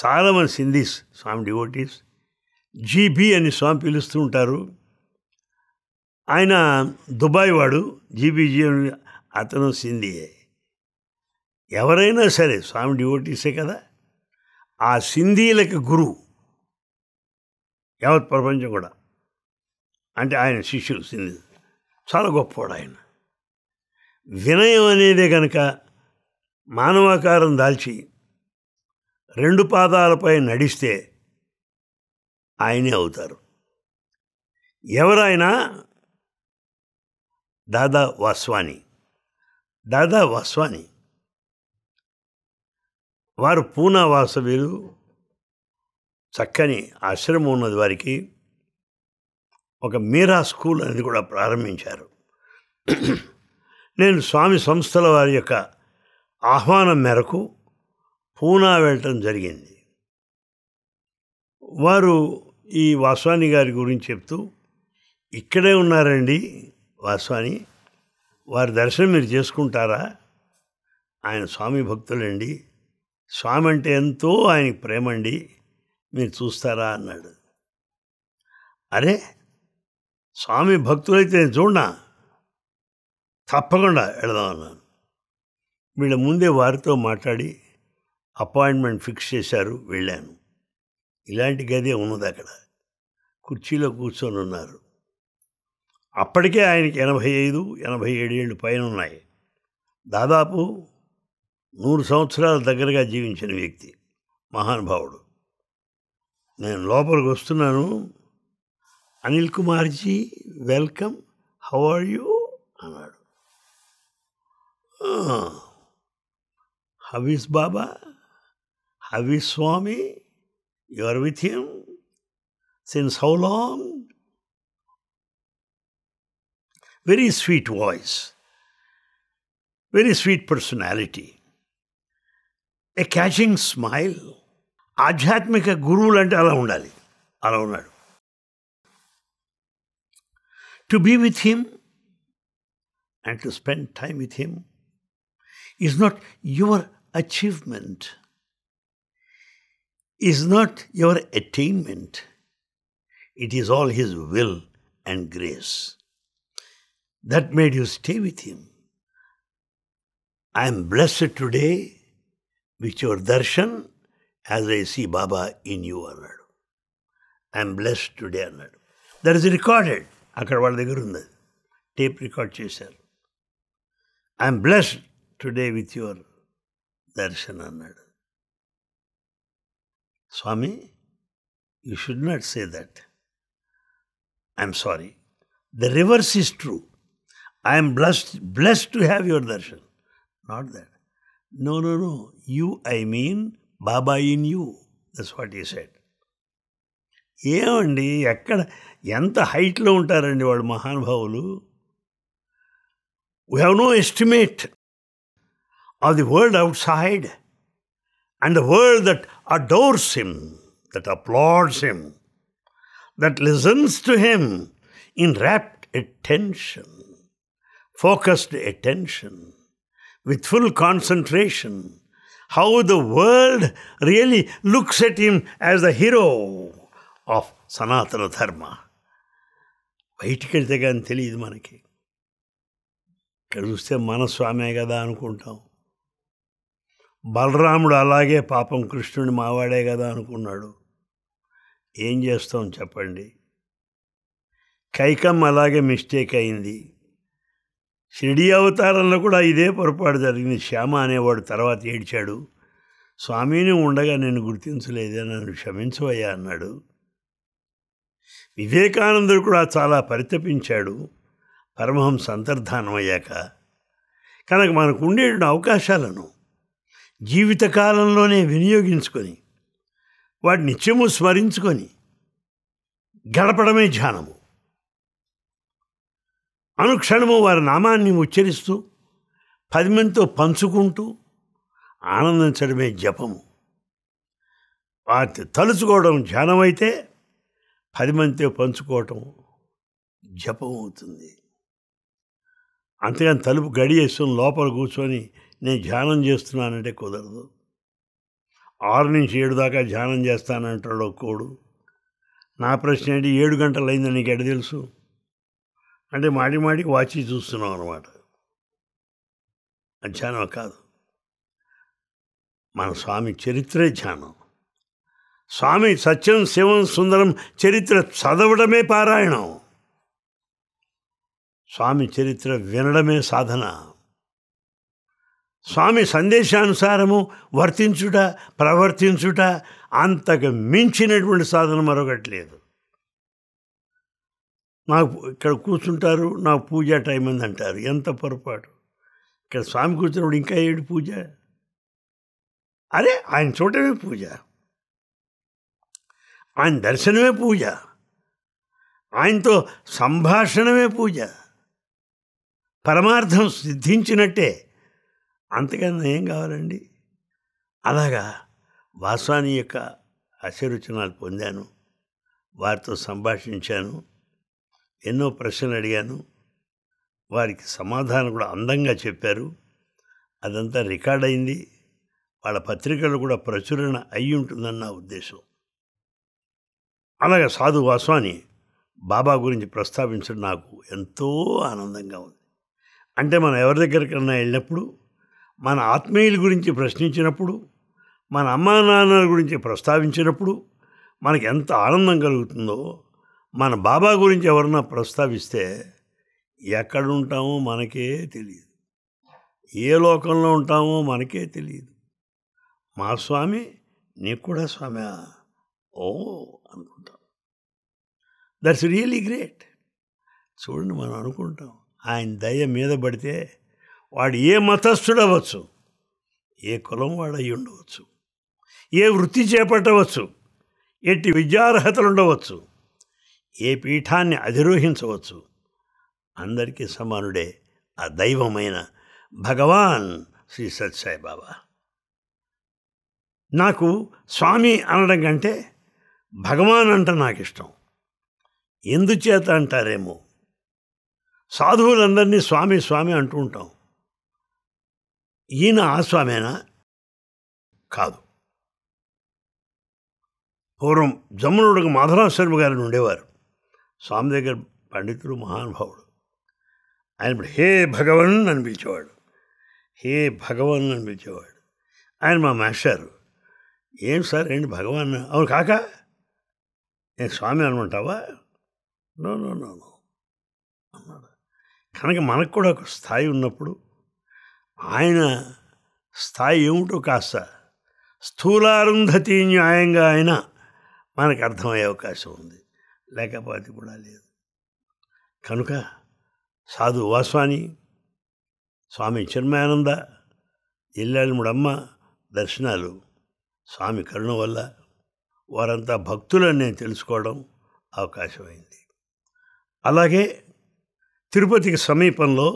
చాలామంది సింధీస్ స్వామి డివోటీస్ జీబీ అని స్వామి పిలుస్తూ ఉంటారు ఆయన దుబాయ్ వాడు జీబీజీ అతను సింధీయే ఎవరైనా సరే స్వామి డివోటీసే కదా ఆ సింధీలకు గురువు యావత్ ప్రపంచం కూడా అంటే ఆయన శిష్యుడు సింధు చాలా గొప్పవాడు ఆయన వినయం అనేదే కనుక మానవాకారం దాల్చి రెండు పాదాలపై నడిస్తే ఆయనే అవుతారు ఎవరైనా దాదా వాస్వాణి దాదా వాస్వాణి వారు పూనా వాసవీలు చక్కని ఆశ్రమం ఉన్నది వారికి ఒక మీరా స్కూల్ అనేది కూడా ప్రారంభించారు నేను స్వామి సంస్థల వారి యొక్క ఆహ్వానం మేరకు పూనా వెళ్ళటం జరిగింది వారు ఈ వాస్వాణి గారి గురించి చెప్తూ ఇక్కడే ఉన్నారండి వాస్వాని వారి దర్శనం మీరు చేసుకుంటారా ఆయన స్వామి భక్తులండి స్వామి అంటే ఎంతో ఆయనకి ప్రేమండి మీరు చూస్తారా అన్నాడు అరే స్వామి భక్తులైతే నేను చూడనా తప్పకుండా వెళదామన్నాను వీళ్ళ ముందే వారితో మాట్లాడి అపాయింట్మెంట్ ఫిక్స్ చేశారు వెళ్ళాను ఇలాంటి గదే ఉన్నది అక్కడ కుర్చీలో కూర్చొని ఉన్నారు అప్పటికే ఆయనకి ఎనభై ఐదు ఎనభై ఏడు ఏళ్ళు పైన ఉన్నాయి దాదాపు నూరు సంవత్సరాల దగ్గరగా జీవించిన వ్యక్తి మహానుభావుడు నేను లోపలికి వస్తున్నాను Anil Kumarji welcome how are you అన్నాడు how's Baba how's Swami your with him since how long very sweet voice very sweet personality eye catching smile ఆధ్యాత్మిక గురువులు అంటే అలా ఉండాలి అలా ఉన్నాడు to be with Him and to spend time with Him is not your achievement, is not your attainment. It is all His will and grace that made you stay with Him. I am blessed today with your darshan as I see Baba in you, Anad. I am blessed today, Anad. That is recorded. అక్కడ వాళ్ళ దగ్గర ఉంది tape record చేశారు I'm blessed today with your darshan అన్నాడు Swami you should not say that I'm sorry the reverse is true I'm blessed blessed to have your darshan not that no no no you I mean Baba in you that's what he said ఏమండి ఎక్కడ ఎంత హైట్లో ఉంటారండి వాళ్ళు మహానుభావులు we have no estimate of the world outside and the world that adores him that applauds him that listens to him in wrapped attention focused attention with full concentration how the world really looks at him as the hero of Sanatana Dharma బయటికి వెళ్తే కానీ తెలియదు మనకి ఇక్కడ చూస్తే మన స్వామే కదా అనుకుంటాం బలరాముడు అలాగే పాపం కృష్ణుడిని మావాడే కదా అనుకున్నాడు ఏం చేస్తాం చెప్పండి కైకం అలాగే మిస్టేక్ అయింది షిడి అవతారంలో కూడా ఇదే పొరపాటు జరిగింది శ్యామ అనేవాడు తర్వాత ఏడ్చాడు స్వామిని ఉండగా నేను గుర్తించలేదే నన్ను క్షమించవయ్యా అన్నాడు వివేకానందుడు కూడా చాలా పరితపించాడు పరమహంస అంతర్ధానం అయ్యాక కనుక మనకు ఉండే అవకాశాలను జీవితకాలంలోనే వినియోగించుకొని వాటి నిత్యము స్మరించుకొని గడపడమే ధ్యానము అనుక్షణము వారి నామాన్ని ఉచ్చరిస్తూ పది మందితో పంచుకుంటూ ఆనందించడమే జపము వాటి తలుచుకోవడం ధ్యానమైతే పది మందితో పంచుకోవటం జపం అవుతుంది అంతేగాని తలుపు వేసుకొని లోపల కూర్చొని నేను ధ్యానం చేస్తున్నానంటే కుదరదు ఆరు నుంచి ఏడు దాకా ధ్యానం చేస్తానంటాడు ఒక్కోడు నా ప్రశ్న ఏంటి ఏడు గంటలు అయిందని నీకు ఎడ తెలుసు అంటే మాడి మాడికి వాచి చూస్తున్నాం అనమాట ధ్యానం కాదు మన స్వామి చరిత్రే ధ్యానం స్వామి సత్యం శివం సుందరం చరిత్ర చదవడమే పారాయణం స్వామి చరిత్ర వినడమే సాధన స్వామి సందేశానుసారము వర్తించుట ప్రవర్తించుట అంతకు మించినటువంటి సాధన మరొకటి లేదు నాకు ఇక్కడ కూర్చుంటారు నాకు పూజ టైం అని అంటారు ఎంత పొరపాటు ఇక్కడ స్వామి కూర్చున్నప్పుడు ఇంకా ఏడు పూజ అరే ఆయన చూడటమే పూజ ఆయన దర్శనమే పూజ ఆయనతో సంభాషణమే పూజ పరమార్థం సిద్ధించినట్టే అంతకన్నా ఏం కావాలండి అలాగా వాసాని యొక్క అశరుచనాలు పొందాను వారితో సంభాషించాను ఎన్నో ప్రశ్నలు అడిగాను వారికి సమాధానం కూడా అందంగా చెప్పారు అదంతా రికార్డ్ అయింది వాళ్ళ పత్రికలు కూడా ప్రచురణ అయి ఉంటుందని నా ఉద్దేశం అలాగే సాధు వాస్వాని బాబా గురించి ప్రస్తావించడం నాకు ఎంతో ఆనందంగా ఉంది అంటే మనం ఎవరి దగ్గరికన్నా వెళ్ళినప్పుడు మన ఆత్మీయుల గురించి ప్రశ్నించినప్పుడు మన అమ్మా నాన్నల గురించి ప్రస్తావించినప్పుడు మనకి ఎంత ఆనందం కలుగుతుందో మన బాబా గురించి ఎవరన్నా ప్రస్తావిస్తే ఎక్కడుంటామో మనకే తెలియదు ఏ లోకంలో ఉంటామో మనకే తెలియదు మా స్వామి నీకు కూడా Swami oh that's really great చూడండి మనం అనుకుంటాం ఆయన దయ మీద పడితే వాడు ఏ మతస్థుడవచ్చు ఏ కులం వాడు అయి ఉండవచ్చు ఏ వృత్తి చేపట్టవచ్చు ఎట్టి విద్యార్హతలు ఉండవచ్చు ఏ పీఠాన్ని అధిరోహించవచ్చు అందరికీ సమానుడే ఆ దైవమైన భగవాన్ శ్రీ సత్యసాయిబాబా నాకు స్వామి అనడం కంటే భగవాన్ అంటే నాకు ఇష్టం ఎందుచేత అంటారేమో సాధువులందర్ని స్వామి స్వామి అంటుంటాం యినా ఆ స్వామేనా కాదు భోరం జమునొడకు మాధవ సర్వగారు ఉండేవారు స్వామి దగ్గర పండితురు మహానుభావుడు ఆయన మరి "హే భగవంత్" అని పిచాడు "హే భగవంత్" అని పిచాడు ఆయన మా మాస్టర్ ఏం సరేండి భగవంత్ అవర్ కాక ఏ స్వామి అనుంటావా నో నో నో నో అన్నాడు కనుక మనకు కూడా ఒక స్థాయి ఉన్నప్పుడు ఆయన స్థాయి ఏమిటో కాస్త స్థూలారుంధతి న్యాయంగా ఆయన మనకు అర్థమయ్యే అవకాశం ఉంది లేకపోతే కూడా లేదు కనుక సాధు వాస్వాని స్వామి చిన్మయానంద ఇల్లాలిముడమ్మ దర్శనాలు స్వామి కరుణ వల్ల వారంతా భక్తులని నేను తెలుసుకోవడం అవకాశమైంది అలాగే తిరుపతికి సమీపంలో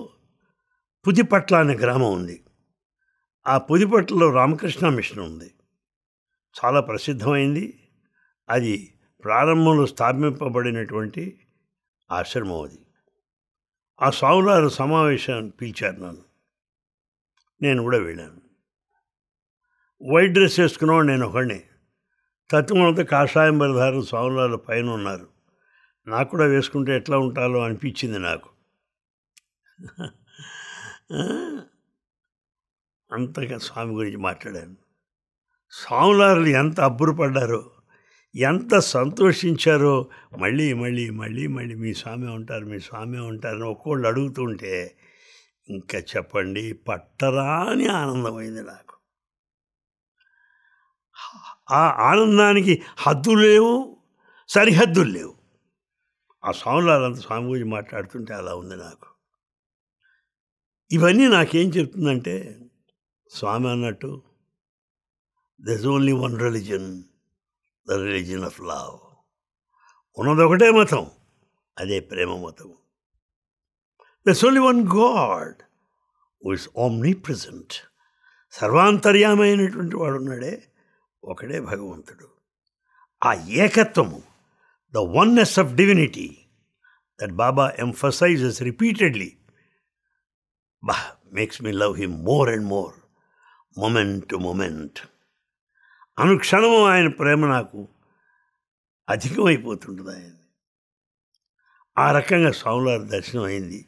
పుదిపట్ల అనే గ్రామం ఉంది ఆ పుదిపట్లలో రామకృష్ణ మిషన్ ఉంది చాలా ప్రసిద్ధమైంది అది ప్రారంభంలో స్థాపింపబడినటువంటి ఆశ్రమం అది ఆ సావులారు సమావేశాన్ని పిలిచారు నన్ను నేను కూడా వెళ్ళాను వైట్ డ్రెస్ వేసుకున్నాడు నేను ఒకడిని తత్వం కాషాయం బరిధారు సావులారు పైన ఉన్నారు నాకు కూడా వేసుకుంటే ఎట్లా ఉంటాలో అనిపించింది నాకు అంతగా స్వామి గురించి మాట్లాడాను స్వాములారులు ఎంత అబ్బురపడ్డారో ఎంత సంతోషించారో మళ్ళీ మళ్ళీ మళ్ళీ మళ్ళీ మీ స్వామి ఉంటారు మీ స్వామి ఉంటారని ఒక్కోళ్ళు అడుగుతుంటే ఇంకా చెప్పండి పట్టరాని ఆనందమైంది నాకు ఆ ఆనందానికి హద్దులు లేవు సరిహద్దులు లేవు ఆ స్వాములాలంత స్వామి గురించి మాట్లాడుతుంటే అలా ఉంది నాకు ఇవన్నీ నాకేం చెప్తుందంటే స్వామి అన్నట్టు there's only one religion the religion of love ఉన్నదొకటే మతం అదే ప్రేమ మతం there's only one God is omnipresent సర్వాంతర్యామైనటువంటి వాడున్నాడే ఒకడే భగవంతుడు ఆ ఏకత్వము the oneness of divinity that Baba emphasizes repeatedly bah, makes me love him more and more, moment to moment. అనుక్షణము ఆయన ప్రేమ నాకు అధికమైపోతుంటుంది ఆయన ఆ రకంగా స్వాములారి దర్శనం అయింది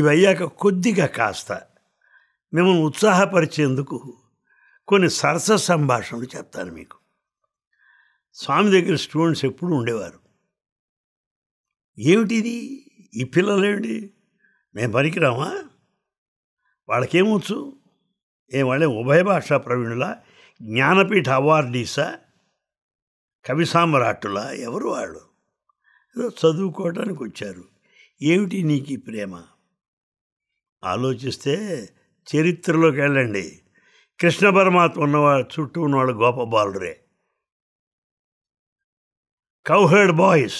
ఇవి అయ్యాక కొద్దిగా కాస్త మిమ్మల్ని ఉత్సాహపరిచేందుకు కొన్ని సరస సంభాషణలు చెప్తాను మీకు స్వామి దగ్గర స్టూడెంట్స్ ఎప్పుడు ఉండేవారు ఏమిటిది ఈ ఏమిటి మేము పనికిరామా వాళ్ళకేమొచ్చు ఏ వాళ్ళే ఉభయ భాషా ప్రవీణుల జ్ఞానపీఠ అవార్డీసా కవి సామ్రాట్టుల ఎవరు వాళ్ళు ఏదో చదువుకోవడానికి వచ్చారు ఏమిటి నీకు ఈ ప్రేమ ఆలోచిస్తే చరిత్రలోకి వెళ్ళండి కృష్ణ పరమాత్మ ఉన్నవాళ్ళ చుట్టూ ఉన్నవాళ్ళు గోపబాలురే cowherd boys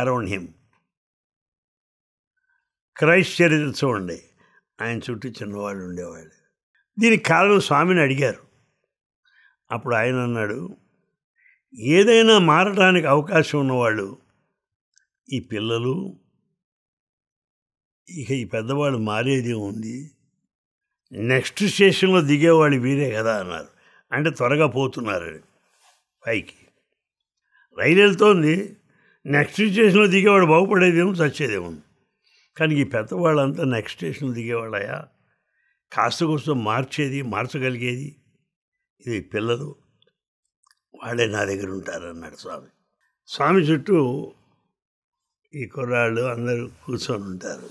around him Christ చరిత్ర చూడండి ఆయన చుట్టూ చిన్నవాళ్ళు ఉండేవాళ్ళు దీనికి కారణం స్వామిని అడిగారు అప్పుడు ఆయన అన్నాడు ఏదైనా మారడానికి అవకాశం ఉన్నవాళ్ళు ఈ పిల్లలు ఇక ఈ పెద్దవాళ్ళు మారేది ఉంది నెక్స్ట్ స్టేషన్లో దిగేవాళ్ళు వీరే కదా అన్నారు అంటే త్వరగా పోతున్నారు పైకి రైలు వెళ్తోంది నెక్స్ట్ స్టేషన్లో దిగేవాడు బాగుపడేదేమో చచ్చేదేమో కానీ ఈ పెద్దవాళ్ళంతా నెక్స్ట్ స్టేషన్లో దిగేవాళ్ళయా కాస్త కోసం మార్చేది మార్చగలిగేది ఇది పిల్లలు వాళ్ళే నా దగ్గర ఉంటారన్నాడు స్వామి స్వామి చుట్టూ ఈ కుర్రాళ్ళు అందరూ కూర్చొని ఉంటారు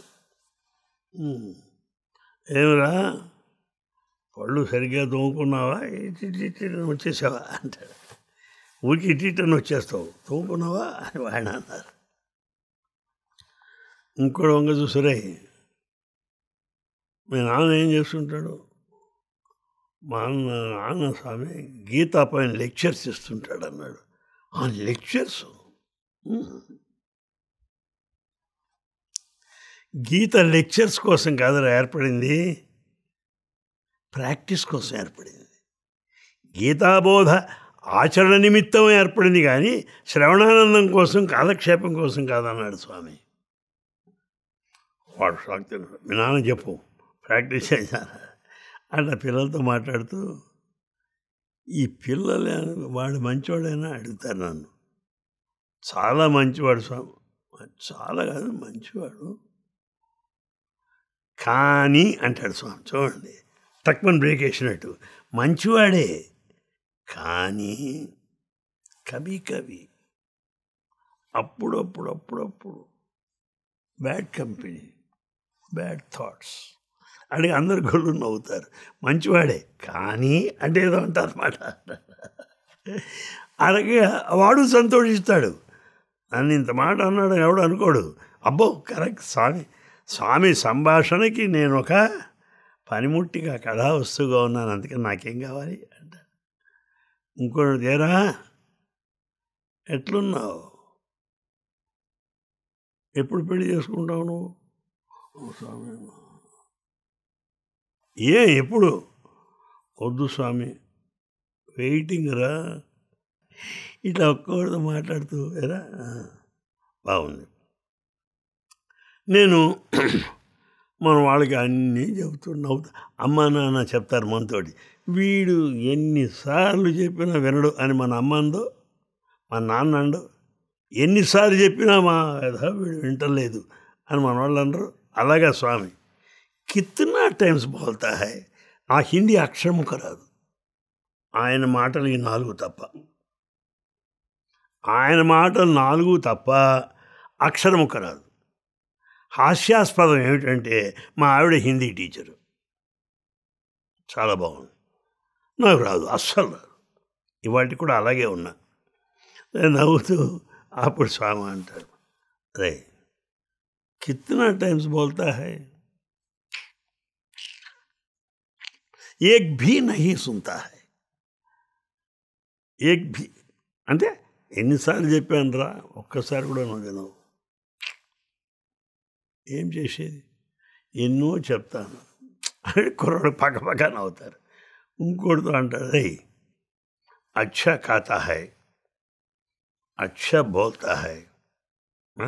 ఏమిరా పళ్ళు సరిగ్గా తోముకున్నావా ఇటు వచ్చేసావా అంటాడు ఒకwidetildeన చేస్తావు తోపునవా ఆయన అన్నాడు ఇంకొక రంగం दुसरा है मैं ना ఏం చేస్తుంటాడో మా అన్న సామే గీతాపైన లెక్చర్స్ ఇస్తుంటాడ అన్నాడు ఆ లెక్చర్స్ గీతా లెక్చర్స్ కోసం కాదు ర ఏర్పడింది ప్రాక్టీస్ కోసం ఏర్పడింది గీతాబోధ ఆచరణ నిమిత్తం ఏర్పడింది కానీ శ్రవణానందం కోసం కాలక్షేపం కోసం కాదన్నాడు స్వామి వాడు సాక్తి మీ నాన్న చెప్పు ప్రాక్టీస్ చేశారా అట్లా పిల్లలతో మాట్లాడుతూ ఈ పిల్లలు వాడు మంచివాడైనా అడుగుతారు నన్ను చాలా మంచివాడు స్వామి చాలా కాదు మంచివాడు కానీ అంటాడు స్వామి చూడండి తక్కువ బ్రేక్ వేసినట్టు మంచివాడే కానీ కవి కవి అప్పుడప్పుడు అప్పుడప్పుడు బ్యాడ్ కంపెనీ బ్యాడ్ థాట్స్ అడిగి అందరు గొల్లు నవ్వుతారు మంచివాడే కానీ అంటే ఏదో అంటారు అనమాట అలాగే వాడు సంతోషిస్తాడు నన్ను ఇంత మాట అన్నాడు ఎవడు అనుకోడు అబ్బో కరెక్ట్ స్వామి స్వామి సంభాషణకి నేను ఒక పనిముట్టిగా కళా వస్తువుగా ఉన్నాను అందుకని నాకేం కావాలి ఇంకోటి దేరా ఎట్లున్నావు ఎప్పుడు పెళ్లి చేసుకుంటావు నువ్వు స్వామి ఏ ఎప్పుడు వద్దు స్వామి వెయిటింగ్ రా ఇట్లా ఒక్కోడితో మాట్లాడుతూ ఎరా బాగుంది నేను మన వాళ్ళకి అన్నీ చెబుతూ నవ్వుతా అమ్మా నాన్న చెప్తారు మనతోటి వీడు ఎన్నిసార్లు చెప్పినా వినడు అని మా అమ్మందో మా నాన్న ఎన్నిసార్లు చెప్పినా మా వీడు వింటలేదు అని మన వాళ్ళు అనరు అలాగా స్వామి కిత్నా టైమ్స్ బోల్తా హై ఆ హిందీ అక్షరముఖ రాదు ఆయన మాటలు ఈ నాలుగు తప్ప ఆయన మాటలు నాలుగు తప్ప అక్షరముఖ రాదు హాస్యాస్పదం ఏమిటంటే మా ఆవిడ హిందీ టీచరు చాలా బాగుంది నాకు రాదు అస్సలు రాదు ఇవాటి కూడా అలాగే ఉన్నా నవ్వుతూ అప్పుడు స్వామి అంటారు అరే కిత్నా టైమ్స్ బోల్తా హై ఏక్ భీ నహీ సుంతా హై ఏక్ భీ అంటే ఎన్నిసార్లు చెప్పాను రా ఒక్కసారి కూడా నువ్వు వినవు ఏం చేసేది ఎన్నో చెప్తాను అని కుర్రోడు పక్క పక్కన అవుతారు इंकोड़ अटी अच्छा खाता है अच्छा बोलता है हा?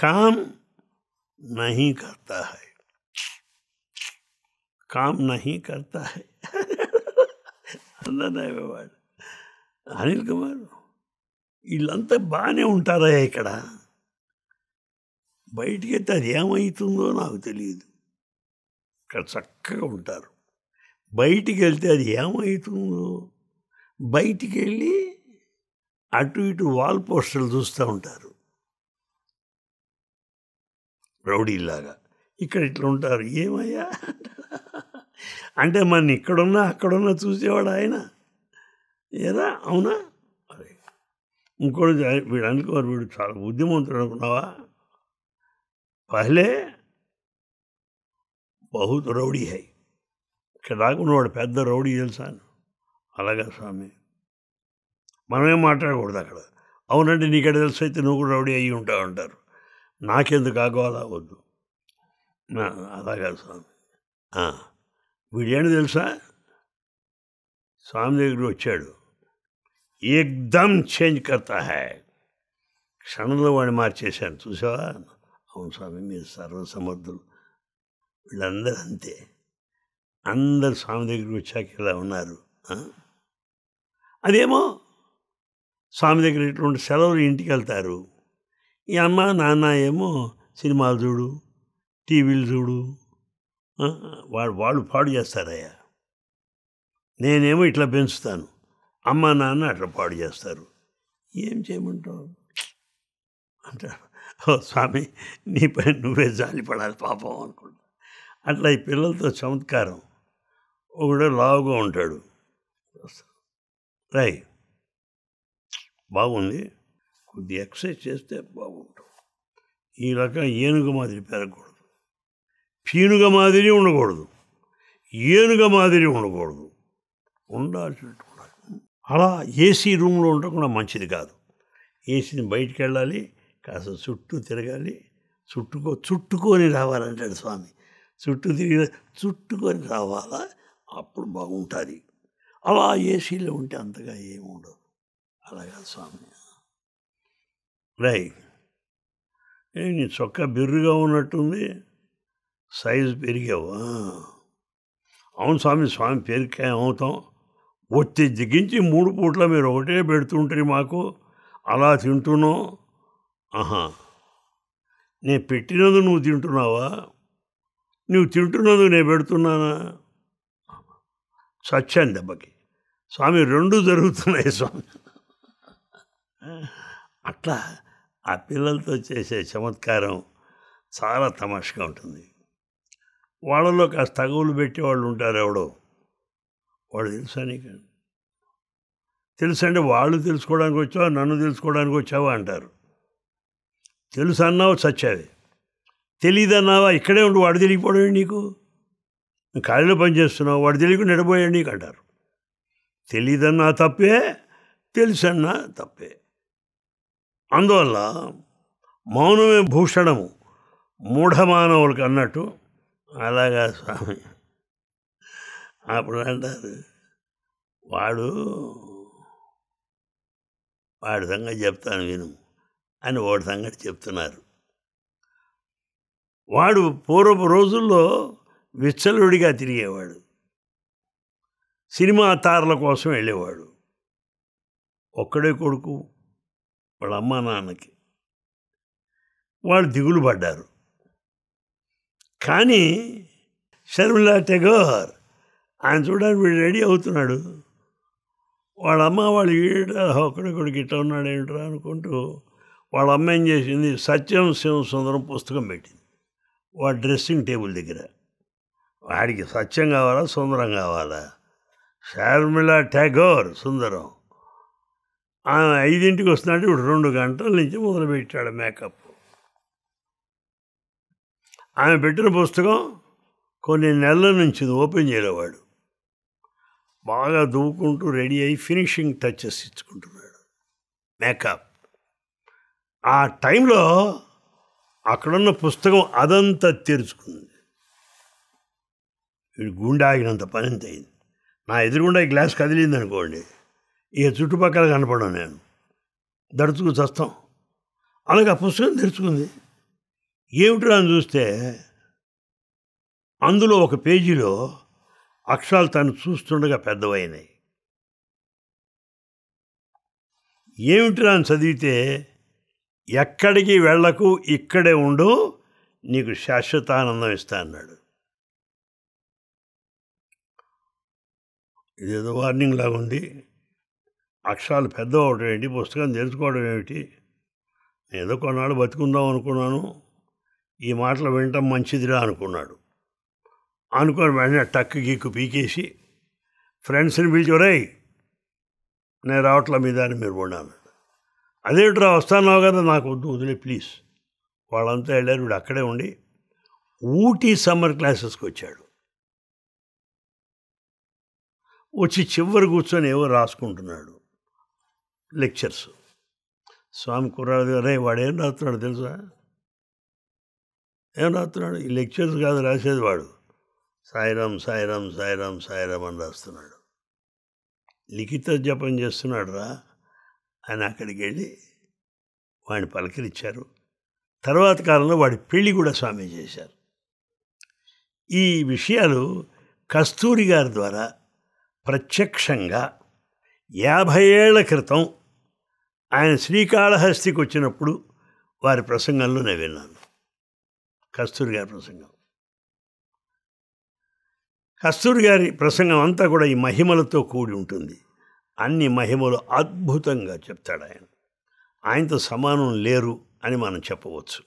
काम नहीं करता है काम नहीं करता है <laughs> अनिल कुमार वील्त बटारा इकड़ा बैठक अदेमो चक्कर उठा బయటికి వెళ్తే అది ఏమవుతుందో బయటికి వెళ్ళి అటు ఇటు వాల్ పోస్టర్లు చూస్తూ ఉంటారు రౌడీలాగా ఇక్కడ ఇట్లా ఉంటారు ఏమయ్యా అంటే మన ఇక్కడున్నా అక్కడున్నా చూసేవాడు ఆయన ఏరా అవునా అరే ఇంకోటి వీడు అనుకోరు వీడు చాలా బుద్ధిమంతుడు అనుకున్నావా పహలే బహుత్ రౌడీ హై ఇక్కడ చిరాకున్నవాడు పెద్ద రౌడీ తెలుసా అలాగా స్వామి మనమేం మాట్లాడకూడదు అక్కడ అవునండి నీకడ తెలుసు అయితే నువ్వు కూడా రౌడీ అయ్యి ఉంటావు అంటారు నాకెందుకు అలా వద్దు అలాగా స్వామి వీడేంటి తెలుసా స్వామి దగ్గర వచ్చాడు ఎగ్దమ్ చేంజ్ కర్తా హ్యా క్షణంలో వాడిని మార్చేశాను చూసావా అవును స్వామి మీరు సర్వసమర్థులు వీళ్ళందరూ అంతే అందరు స్వామి దగ్గరికి వచ్చాక ఇలా ఉన్నారు అదేమో స్వామి దగ్గర ఇటువంటి సెలవులు ఇంటికి వెళ్తారు ఈ అమ్మ నాన్న ఏమో సినిమాలు చూడు టీవీలు చూడు వాడు వాళ్ళు పాడు చేస్తారయ్యా నేనేమో ఇట్లా పెంచుతాను అమ్మ నాన్న అట్లా పాడు చేస్తారు ఏం చేయమంటావు అంటారు ఓ స్వామి నీ పని నువ్వే జాలి పడాలి పాపం అనుకుంటా అట్లా ఈ పిల్లలతో చమత్కారం ఒకడు లావుగా ఉంటాడు రై బాగుంది కొద్ది ఎక్సర్సైజ్ చేస్తే బాగుంటాం ఈ రకం ఏనుగ మాదిరి పెరగకూడదు పీనుగ మాదిరి ఉండకూడదు ఏనుగ మాదిరి ఉండకూడదు ఉండాల్సినట్టు అలా ఏసీ రూమ్లో ఉండకుండా మంచిది కాదు ఏసీని బయటికి వెళ్ళాలి కాస్త చుట్టూ తిరగాలి చుట్టుకో చుట్టుకొని రావాలంటాడు స్వామి చుట్టూ తిరిగి చుట్టుకొని రావాలా అప్పుడు బాగుంటుంది అలా ఏసీలో ఉంటే అంతగా ఏముండదు అలాగా స్వామి రై నీ చొక్క బిర్రుగా ఉన్నట్టుంది సైజు పెరిగావు అవును స్వామి స్వామి పేరుకే అవుతాం ఒత్తి దిగించి మూడు పూట్ల మీరు ఒకటే పెడుతుంటారు మాకు అలా తింటున్నాం ఆహా నేను పెట్టినందుకు నువ్వు తింటున్నావా నువ్వు తింటున్నందుకు నేను పెడుతున్నానా చచ్చాను దెబ్బకి స్వామి రెండు జరుగుతున్నాయి స్వామి అట్లా ఆ పిల్లలతో చేసే చమత్కారం చాలా తమాషగా ఉంటుంది వాళ్ళలో కాస్త తగువులు పెట్టేవాళ్ళు ఉంటారు ఎవడో వాళ్ళు తెలుసా నీకు తెలుసు అంటే వాళ్ళు తెలుసుకోవడానికి వచ్చావు నన్ను తెలుసుకోవడానికి వచ్చావా అంటారు తెలుసు అన్నావు చచ్చావి తెలియదన్నావా ఇక్కడే ఉండి వాడు తెలియకపోవడమే నీకు కాళ్ళలో పనిచేస్తున్నావు వాడు తెలియకుండా నిడబోయాడు నీకు అంటారు తెలియదన్నా తప్పే తెలుసన్నా తప్పే అందువల్ల మౌనమే భూషణము మూఢమానవులకు అన్నట్టు అలాగా స్వామి అప్పుడు అంటారు వాడు వాడి సంగతి చెప్తాను విను అని వాడి సంగతి చెప్తున్నారు వాడు పూర్వపు రోజుల్లో విచ్చలుడిగా తిరిగేవాడు సినిమా తారల కోసం వెళ్ళేవాడు ఒక్కడే కొడుకు వాళ్ళ అమ్మా నాన్నకి వాళ్ళు దిగులు పడ్డారు కానీ షర్మిలా టెగోర్ ఆయన చూడడానికి వీడు రెడీ అవుతున్నాడు వాళ్ళ అమ్మ వాళ్ళు ఈడ ఒక్కడే కొడుకు ఇట్లా ఉన్నాడు ఏంట్రా అనుకుంటూ వాళ్ళ అమ్మ ఏం చేసింది సత్యం శివ సుందరం పుస్తకం పెట్టింది వాడు డ్రెస్సింగ్ టేబుల్ దగ్గర వాడికి సత్యం కావాలా సుందరం కావాలా షర్మిల ఠాగూర్ సుందరం ఆమె ఐదింటికి వస్తున్నాడు ఇప్పుడు రెండు గంటల నుంచి మొదలుపెట్టాడు మేకప్ ఆమె పెట్టిన పుస్తకం కొన్ని నెలల నుంచి ఓపెన్ చేయలేవాడు బాగా దువ్వుకుంటూ రెడీ అయ్యి ఫినిషింగ్ టచ్చెస్ ఇచ్చుకుంటున్నాడు మేకప్ ఆ టైంలో అక్కడున్న పుస్తకం అదంతా తెరుచుకుంది వీడు గుండె పని అంత అయింది నా ఎదురుగుండా ఈ గ్లాస్ కదిలింది అనుకోండి ఇక చుట్టుపక్కల కనపడం నేను దడుచుకు చస్తాం అలాగే ఆ పుస్తకం తెరుచుకుంది ఏమిటిరా అని చూస్తే అందులో ఒక పేజీలో అక్షరాలు తను చూస్తుండగా పెద్దవైనాయి ఏమిటిరా అని చదివితే ఎక్కడికి వెళ్ళకు ఇక్కడే ఉండు నీకు శాశ్వతానందం ఇస్తా అన్నాడు ఇదేదో వార్నింగ్ లాగా ఉంది అక్షరాలు పెద్ద ఒకటి ఏంటి పుస్తకం తెలుసుకోవడం ఏమిటి ఏదో కొన్నాళ్ళు బతుకుందాం అనుకున్నాను ఈ మాటలు వినటం మంచిదిరా అనుకున్నాడు అనుకుని వెంటనే టక్కు గీక్కు పీకేసి ఫ్రెండ్స్ని పిలిచోరే నేను రావట్లా మీ దాన్ని మీరు పోడాను రా వస్తాను కదా నాకు వద్దు వదిలే ప్లీజ్ వాళ్ళంతా వెళ్ళారు వీడు అక్కడే ఉండి ఊటీ సమ్మర్ క్లాసెస్కి వచ్చాడు వచ్చి చివరి కూర్చొని ఏవో రాసుకుంటున్నాడు లెక్చర్స్ స్వామి కుర్రాడు అరే ఏం రాస్తున్నాడు తెలుసా ఏం రాస్తున్నాడు ఈ లెక్చర్స్ కాదు రాసేది వాడు సాయిరాం సాయిరాం సాయిరాం సాయిరాం అని రాస్తున్నాడు లిఖిత జపం చేస్తున్నాడు రా అని అక్కడికి వెళ్ళి వాడిని పలకరించారు తర్వాత కాలంలో వాడి పెళ్లి కూడా స్వామి చేశారు ఈ విషయాలు కస్తూరి గారి ద్వారా ప్రత్యక్షంగా యాభై ఏళ్ల క్రితం ఆయన శ్రీకాళహస్తికి వచ్చినప్పుడు వారి ప్రసంగంలో నేను విన్నాను కస్తూరి గారి ప్రసంగం కస్తూరి గారి ప్రసంగం అంతా కూడా ఈ మహిమలతో కూడి ఉంటుంది అన్ని మహిమలు అద్భుతంగా చెప్తాడు ఆయన ఆయనతో సమానం లేరు అని మనం చెప్పవచ్చు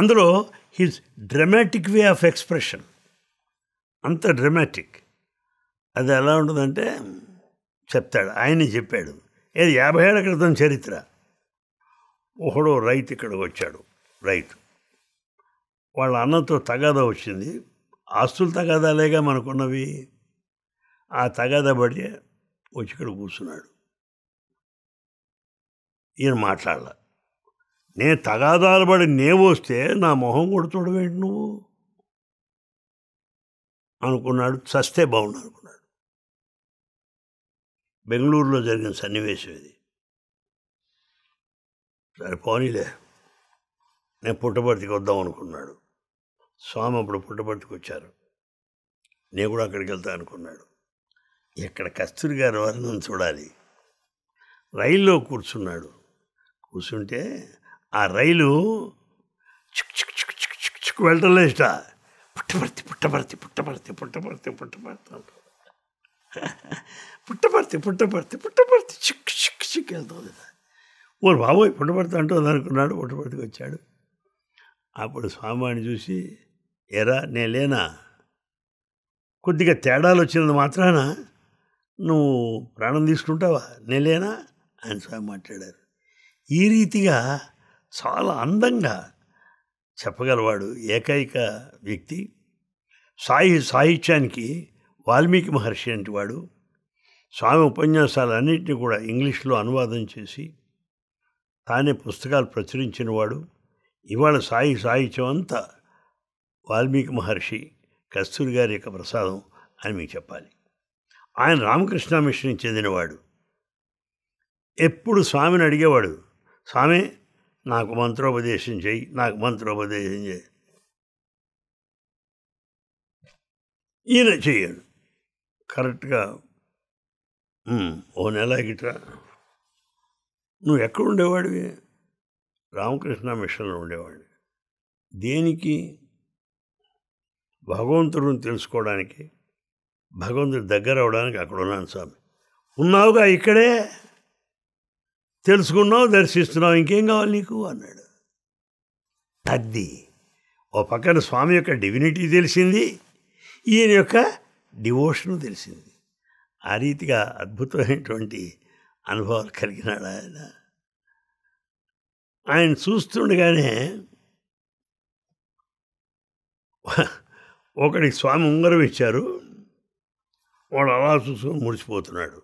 అందులో his dramatic way of expression అంత డ్రమాటిక్ అది ఎలా ఉంటుందంటే చెప్తాడు ఆయనే చెప్పాడు ఏది యాభై ఏళ్ళ క్రితం చరిత్ర ఒకడు రైతు ఇక్కడికి వచ్చాడు రైతు వాళ్ళ అన్నతో తగాద వచ్చింది ఆస్తులు తగాదాలేగా మనకున్నవి ఆ తగాద పడి వచ్చి ఇక్కడ కూర్చున్నాడు ఈయన మాట్లాడాల నేను తగాదాలు పడి వస్తే నా మొహం కూడా చూడవేంటి నువ్వు అనుకున్నాడు చస్తే బాగున్నాడు బెంగళూరులో జరిగిన సన్నివేశం ఇది సరే పోనీలే నేను పుట్టపర్తికి వద్దాం అనుకున్నాడు స్వామి అప్పుడు పుట్టపర్తికి వచ్చారు నేను కూడా అక్కడికి వెళ్తా అనుకున్నాడు ఇక్కడ కస్తూరి గారి వారిని చూడాలి రైల్లో కూర్చున్నాడు కూర్చుంటే ఆ రైలు చిక్ చిక్ చిక్ చిక్ చిక్ వెళ్ళటం లేట పుట్టపర్తి పుట్టపర్తి పుట్టపర్తి పుట్టపర్తి పుట్టపర్తి అంటారు పుట్టపర్తి పుట్టపర్తి పుట్టపర్తి చిక్కు చిక్కు చిక్కు వెళ్తుంది ఓరు బాబోయ్ పుట్టపర్తి అంటుంది అనుకున్నాడు పుట్టపర్తికి వచ్చాడు అప్పుడు స్వామివాడిని చూసి ఎరా నే లేనా కొద్దిగా తేడాలు వచ్చినది మాత్రాన నువ్వు ప్రాణం తీసుకుంటావా నేలేనా లేనా అని స్వామి మాట్లాడారు ఈ రీతిగా చాలా అందంగా చెప్పగలవాడు ఏకైక వ్యక్తి సాహి సాహిత్యానికి వాల్మీకి మహర్షి అంటే వాడు స్వామి ఉపన్యాసాలన్నింటినీ కూడా ఇంగ్లీష్లో అనువాదం చేసి తానే పుస్తకాలు ప్రచురించిన వాడు ఇవాళ సాయి సాహిత్యం అంతా వాల్మీకి మహర్షి కస్తూరి గారి యొక్క ప్రసాదం అని మీకు చెప్పాలి ఆయన రామకృష్ణ మిషన్ చెందినవాడు ఎప్పుడు స్వామిని అడిగేవాడు స్వామి నాకు మంత్రోపదేశం చేయి నాకు మంత్రోపదేశం చేయి ఈయన చేయడు కరెక్ట్గా ఓ నెల గిట్రా నువ్వు ఎక్కడ ఉండేవాడివి రామకృష్ణ మిషన్లో ఉండేవాడివి దేనికి భగవంతుడిని తెలుసుకోవడానికి భగవంతుడి దగ్గర అవడానికి అక్కడ ఉన్నాను స్వామి ఉన్నావుగా ఇక్కడే తెలుసుకున్నావు దర్శిస్తున్నావు ఇంకేం కావాలి నీకు అన్నాడు అది ఓ పక్కన స్వామి యొక్క డివినిటీ తెలిసింది ఈయన యొక్క డివోషను తెలిసింది ఆ రీతిగా అద్భుతమైనటువంటి అనుభవాలు కలిగినాడు ఆయన ఆయన చూస్తుండగానే ఒకడికి స్వామి ఉంగరం ఇచ్చారు వాడు అలా చూసుకొని ముడిచిపోతున్నాడు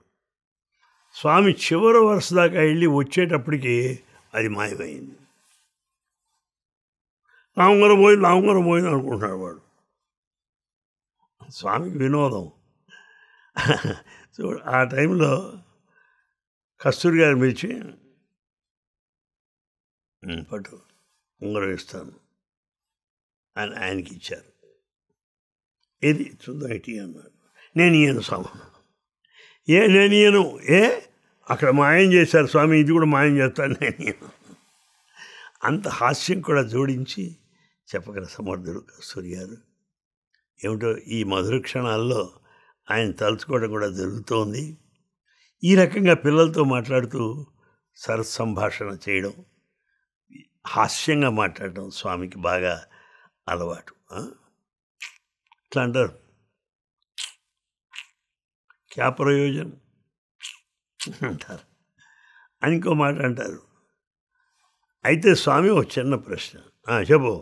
స్వామి చివరి వరుస దాకా వెళ్ళి వచ్చేటప్పటికి అది మాయమైంది నా ఉంగరం పోయింది నా ఉంగరం పోయింది అనుకుంటున్నాడు వాడు స్వామికి వినోదం సో ఆ టైంలో కస్తూరి గారు పిలిచి పట్టు ఉంగరం ఇస్తాను అని ఆయనకి ఇచ్చారు ఇది చూద్దాం ఇటీ అన్నాడు నేను ఇయ్యను స్వామి ఏ నేను ఇయ్యను ఏ అక్కడ మాయం చేశారు స్వామి ఇది కూడా మాయం చేస్తాను నేను అంత హాస్యం కూడా జోడించి చెప్పగల సమర్థుడు కస్తూరి గారు ఏమిటో ఈ మధుర క్షణాల్లో ఆయన తలుచుకోవడం కూడా జరుగుతోంది ఈ రకంగా పిల్లలతో మాట్లాడుతూ సరసంభాషణ చేయడం హాస్యంగా మాట్లాడడం స్వామికి బాగా అలవాటు ఇట్లా అంటారు క్యా ప్రయోజనం అంటారు అని ఇంకో మాట అంటారు అయితే స్వామి ఒక చిన్న ప్రశ్న చెప్పు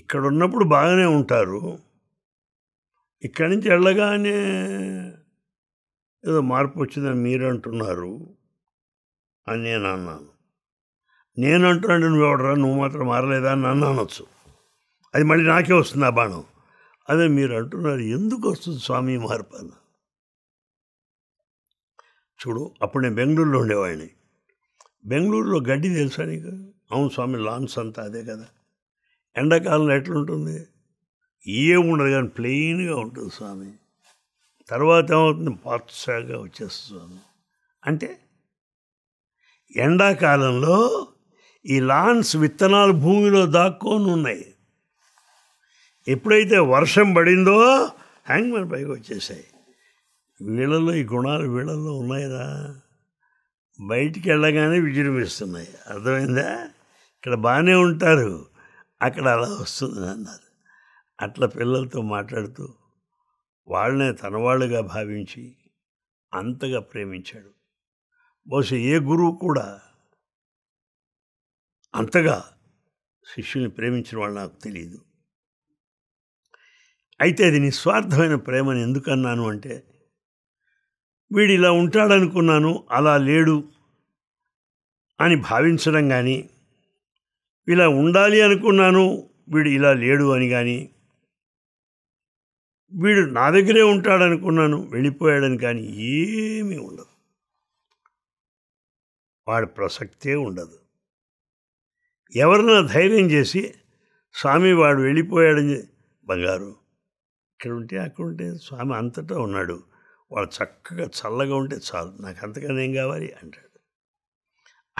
ఇక్కడ ఉన్నప్పుడు బాగానే ఉంటారు ఇక్కడి నుంచి వెళ్ళగానే ఏదో మార్పు వచ్చిందని మీరు అంటున్నారు అని నేను అన్నాను నేను అంటున్నాను నువ్వు ఎవడరా నువ్వు మాత్రం మారలేదా అని నన్ను అనొచ్చు అది మళ్ళీ నాకే వస్తుంది ఆ బాణం అదే మీరు అంటున్నారు ఎందుకు వస్తుంది స్వామి మార్పు చూడు అప్పుడు నేను బెంగళూరులో ఉండేవాడిని బెంగళూరులో గడ్డి తెలుసా నీకు అవును స్వామి లాన్స్ అంతా అదే కదా ఎండాకాలంలో ఎట్లుంటుంది ఏముండదు కానీ ప్లెయిన్గా ఉంటుంది స్వామి తర్వాత ఏమవుతుంది పచ్చగా వచ్చేస్తుంది స్వామి అంటే ఎండాకాలంలో ఈ లాన్స్ విత్తనాలు భూమిలో దాక్కొని ఉన్నాయి ఎప్పుడైతే వర్షం పడిందో హ్యాంగ్మెన్ పైకి వచ్చేసాయి వీళ్ళలో ఈ గుణాలు వీళ్ళల్లో ఉన్నాయిరా బయటికి వెళ్ళగానే విజృంభిస్తున్నాయి అర్థమైందా ఇక్కడ బాగానే ఉంటారు అక్కడ అలా వస్తుంది అన్నారు అట్లా పిల్లలతో మాట్లాడుతూ వాళ్ళనే తన వాళ్ళుగా భావించి అంతగా ప్రేమించాడు బహుశా ఏ గురువు కూడా అంతగా శిష్యుని ప్రేమించిన వాళ్ళు నాకు తెలియదు అయితే అది నిస్వార్థమైన ప్రేమని ఎందుకన్నాను అంటే వీడు ఇలా ఉంటాడనుకున్నాను అలా లేడు అని భావించడం కానీ ఇలా ఉండాలి అనుకున్నాను వీడు ఇలా లేడు అని కానీ వీడు నా దగ్గరే ఉంటాడనుకున్నాను వెళ్ళిపోయాడని కానీ ఏమీ ఉండదు వాడి ప్రసక్తే ఉండదు ఎవరన్నా ధైర్యం చేసి స్వామి వాడు వెళ్ళిపోయాడని బంగారు ఇక్కడ ఉంటే అక్కడ ఉంటే స్వామి అంతటా ఉన్నాడు వాడు చక్కగా చల్లగా ఉంటే చాలు నాకు అంతగానేం కావాలి అంటాడు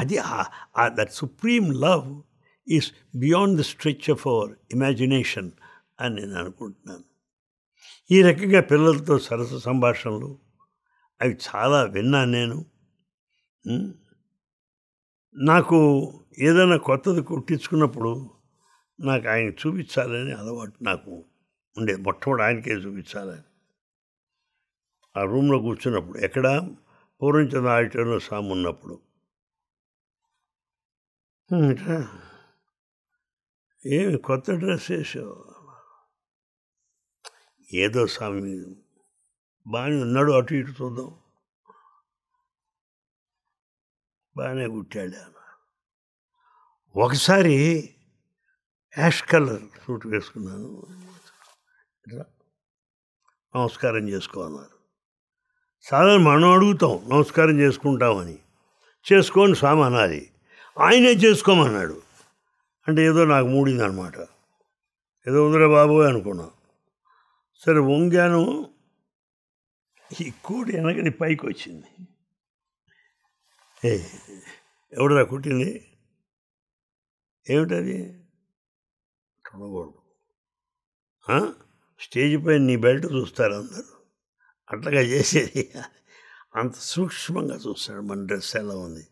అది ఆ that supreme love is beyond the stretch of our imagination అని నేను అనుకుంటున్నాను ఈ రకంగా పిల్లలతో సరస సంభాషణలు అవి చాలా విన్నాను నేను నాకు ఏదైనా కొత్తది కుట్టించుకున్నప్పుడు నాకు ఆయన చూపించాలని అలవాటు నాకు ఉండేది మొట్టమొదటి ఆయనకే చూపించాలని ఆ రూమ్లో కూర్చున్నప్పుడు ఎక్కడ పూర్వం చంద్ర ఆడిటోరియం సాము ఉన్నప్పుడు ఏమి కొత్త డ్రెస్ వేసావు ఏదో స్వామి బాగానే ఉన్నాడు అటు ఇటు చూద్దాం బాగానే కుట్టాడు ఒకసారి యాష్ కలర్ సూట్ వేసుకున్నాను ఇట్లా నమస్కారం చేసుకోమన్నారు సాధారణ మనం అడుగుతాం నమస్కారం చేసుకుంటామని చేసుకోని స్వామి అనాలి ఆయనే చేసుకోమన్నాడు అంటే ఏదో నాకు మూడింది అనమాట ఏదో ఉందిరా బాబు అనుకున్నా సరే వంగాను ఈ కోడి వెనకని పైకి వచ్చింది ఏ ఎవడరా కుట్టింది ఏమిటది చూడకూడదు స్టేజ్ పైన నీ బెల్ట్ చూస్తారు అందరు అట్లాగా చేసేది అంత సూక్ష్మంగా చూస్తాడు మన డ్రెస్ ఎలా ఉంది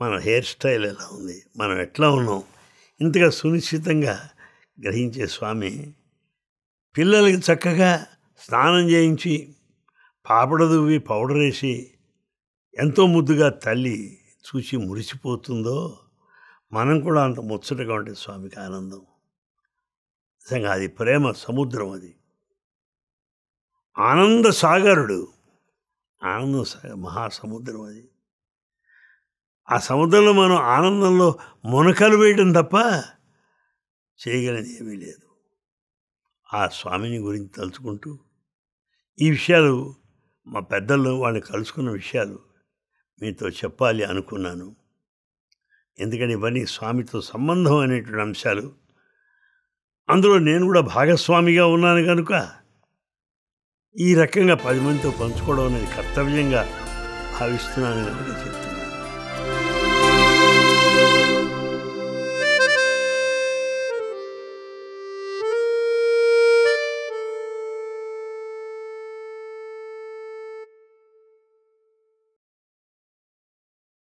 మన హెయిర్ స్టైల్ ఎలా ఉంది మనం ఎట్లా ఉన్నాం ఇంతగా సునిశ్చితంగా గ్రహించే స్వామి పిల్లలకి చక్కగా స్నానం చేయించి పాపడ దువ్వి పౌడర్ వేసి ఎంతో ముద్దుగా తల్లి చూసి మురిసిపోతుందో మనం కూడా అంత ముచ్చటగా ఉంటే స్వామికి ఆనందం నిజంగా అది ప్రేమ సముద్రం అది ఆనంద సాగరుడు ఆనంద సాగర్ మహాసముద్రం అది ఆ సముద్రంలో మనం ఆనందంలో మునకలు వేయడం తప్ప చేయగలది ఏమీ లేదు ఆ స్వామిని గురించి తలుచుకుంటూ ఈ విషయాలు మా పెద్దల్లో వాళ్ళని కలుసుకున్న విషయాలు మీతో చెప్పాలి అనుకున్నాను ఎందుకంటే ఇవన్నీ స్వామితో సంబంధం అనేటువంటి అంశాలు అందులో నేను కూడా భాగస్వామిగా ఉన్నాను కనుక ఈ రకంగా పది మందితో పంచుకోవడం అనేది కర్తవ్యంగా భావిస్తున్నాను చెప్పి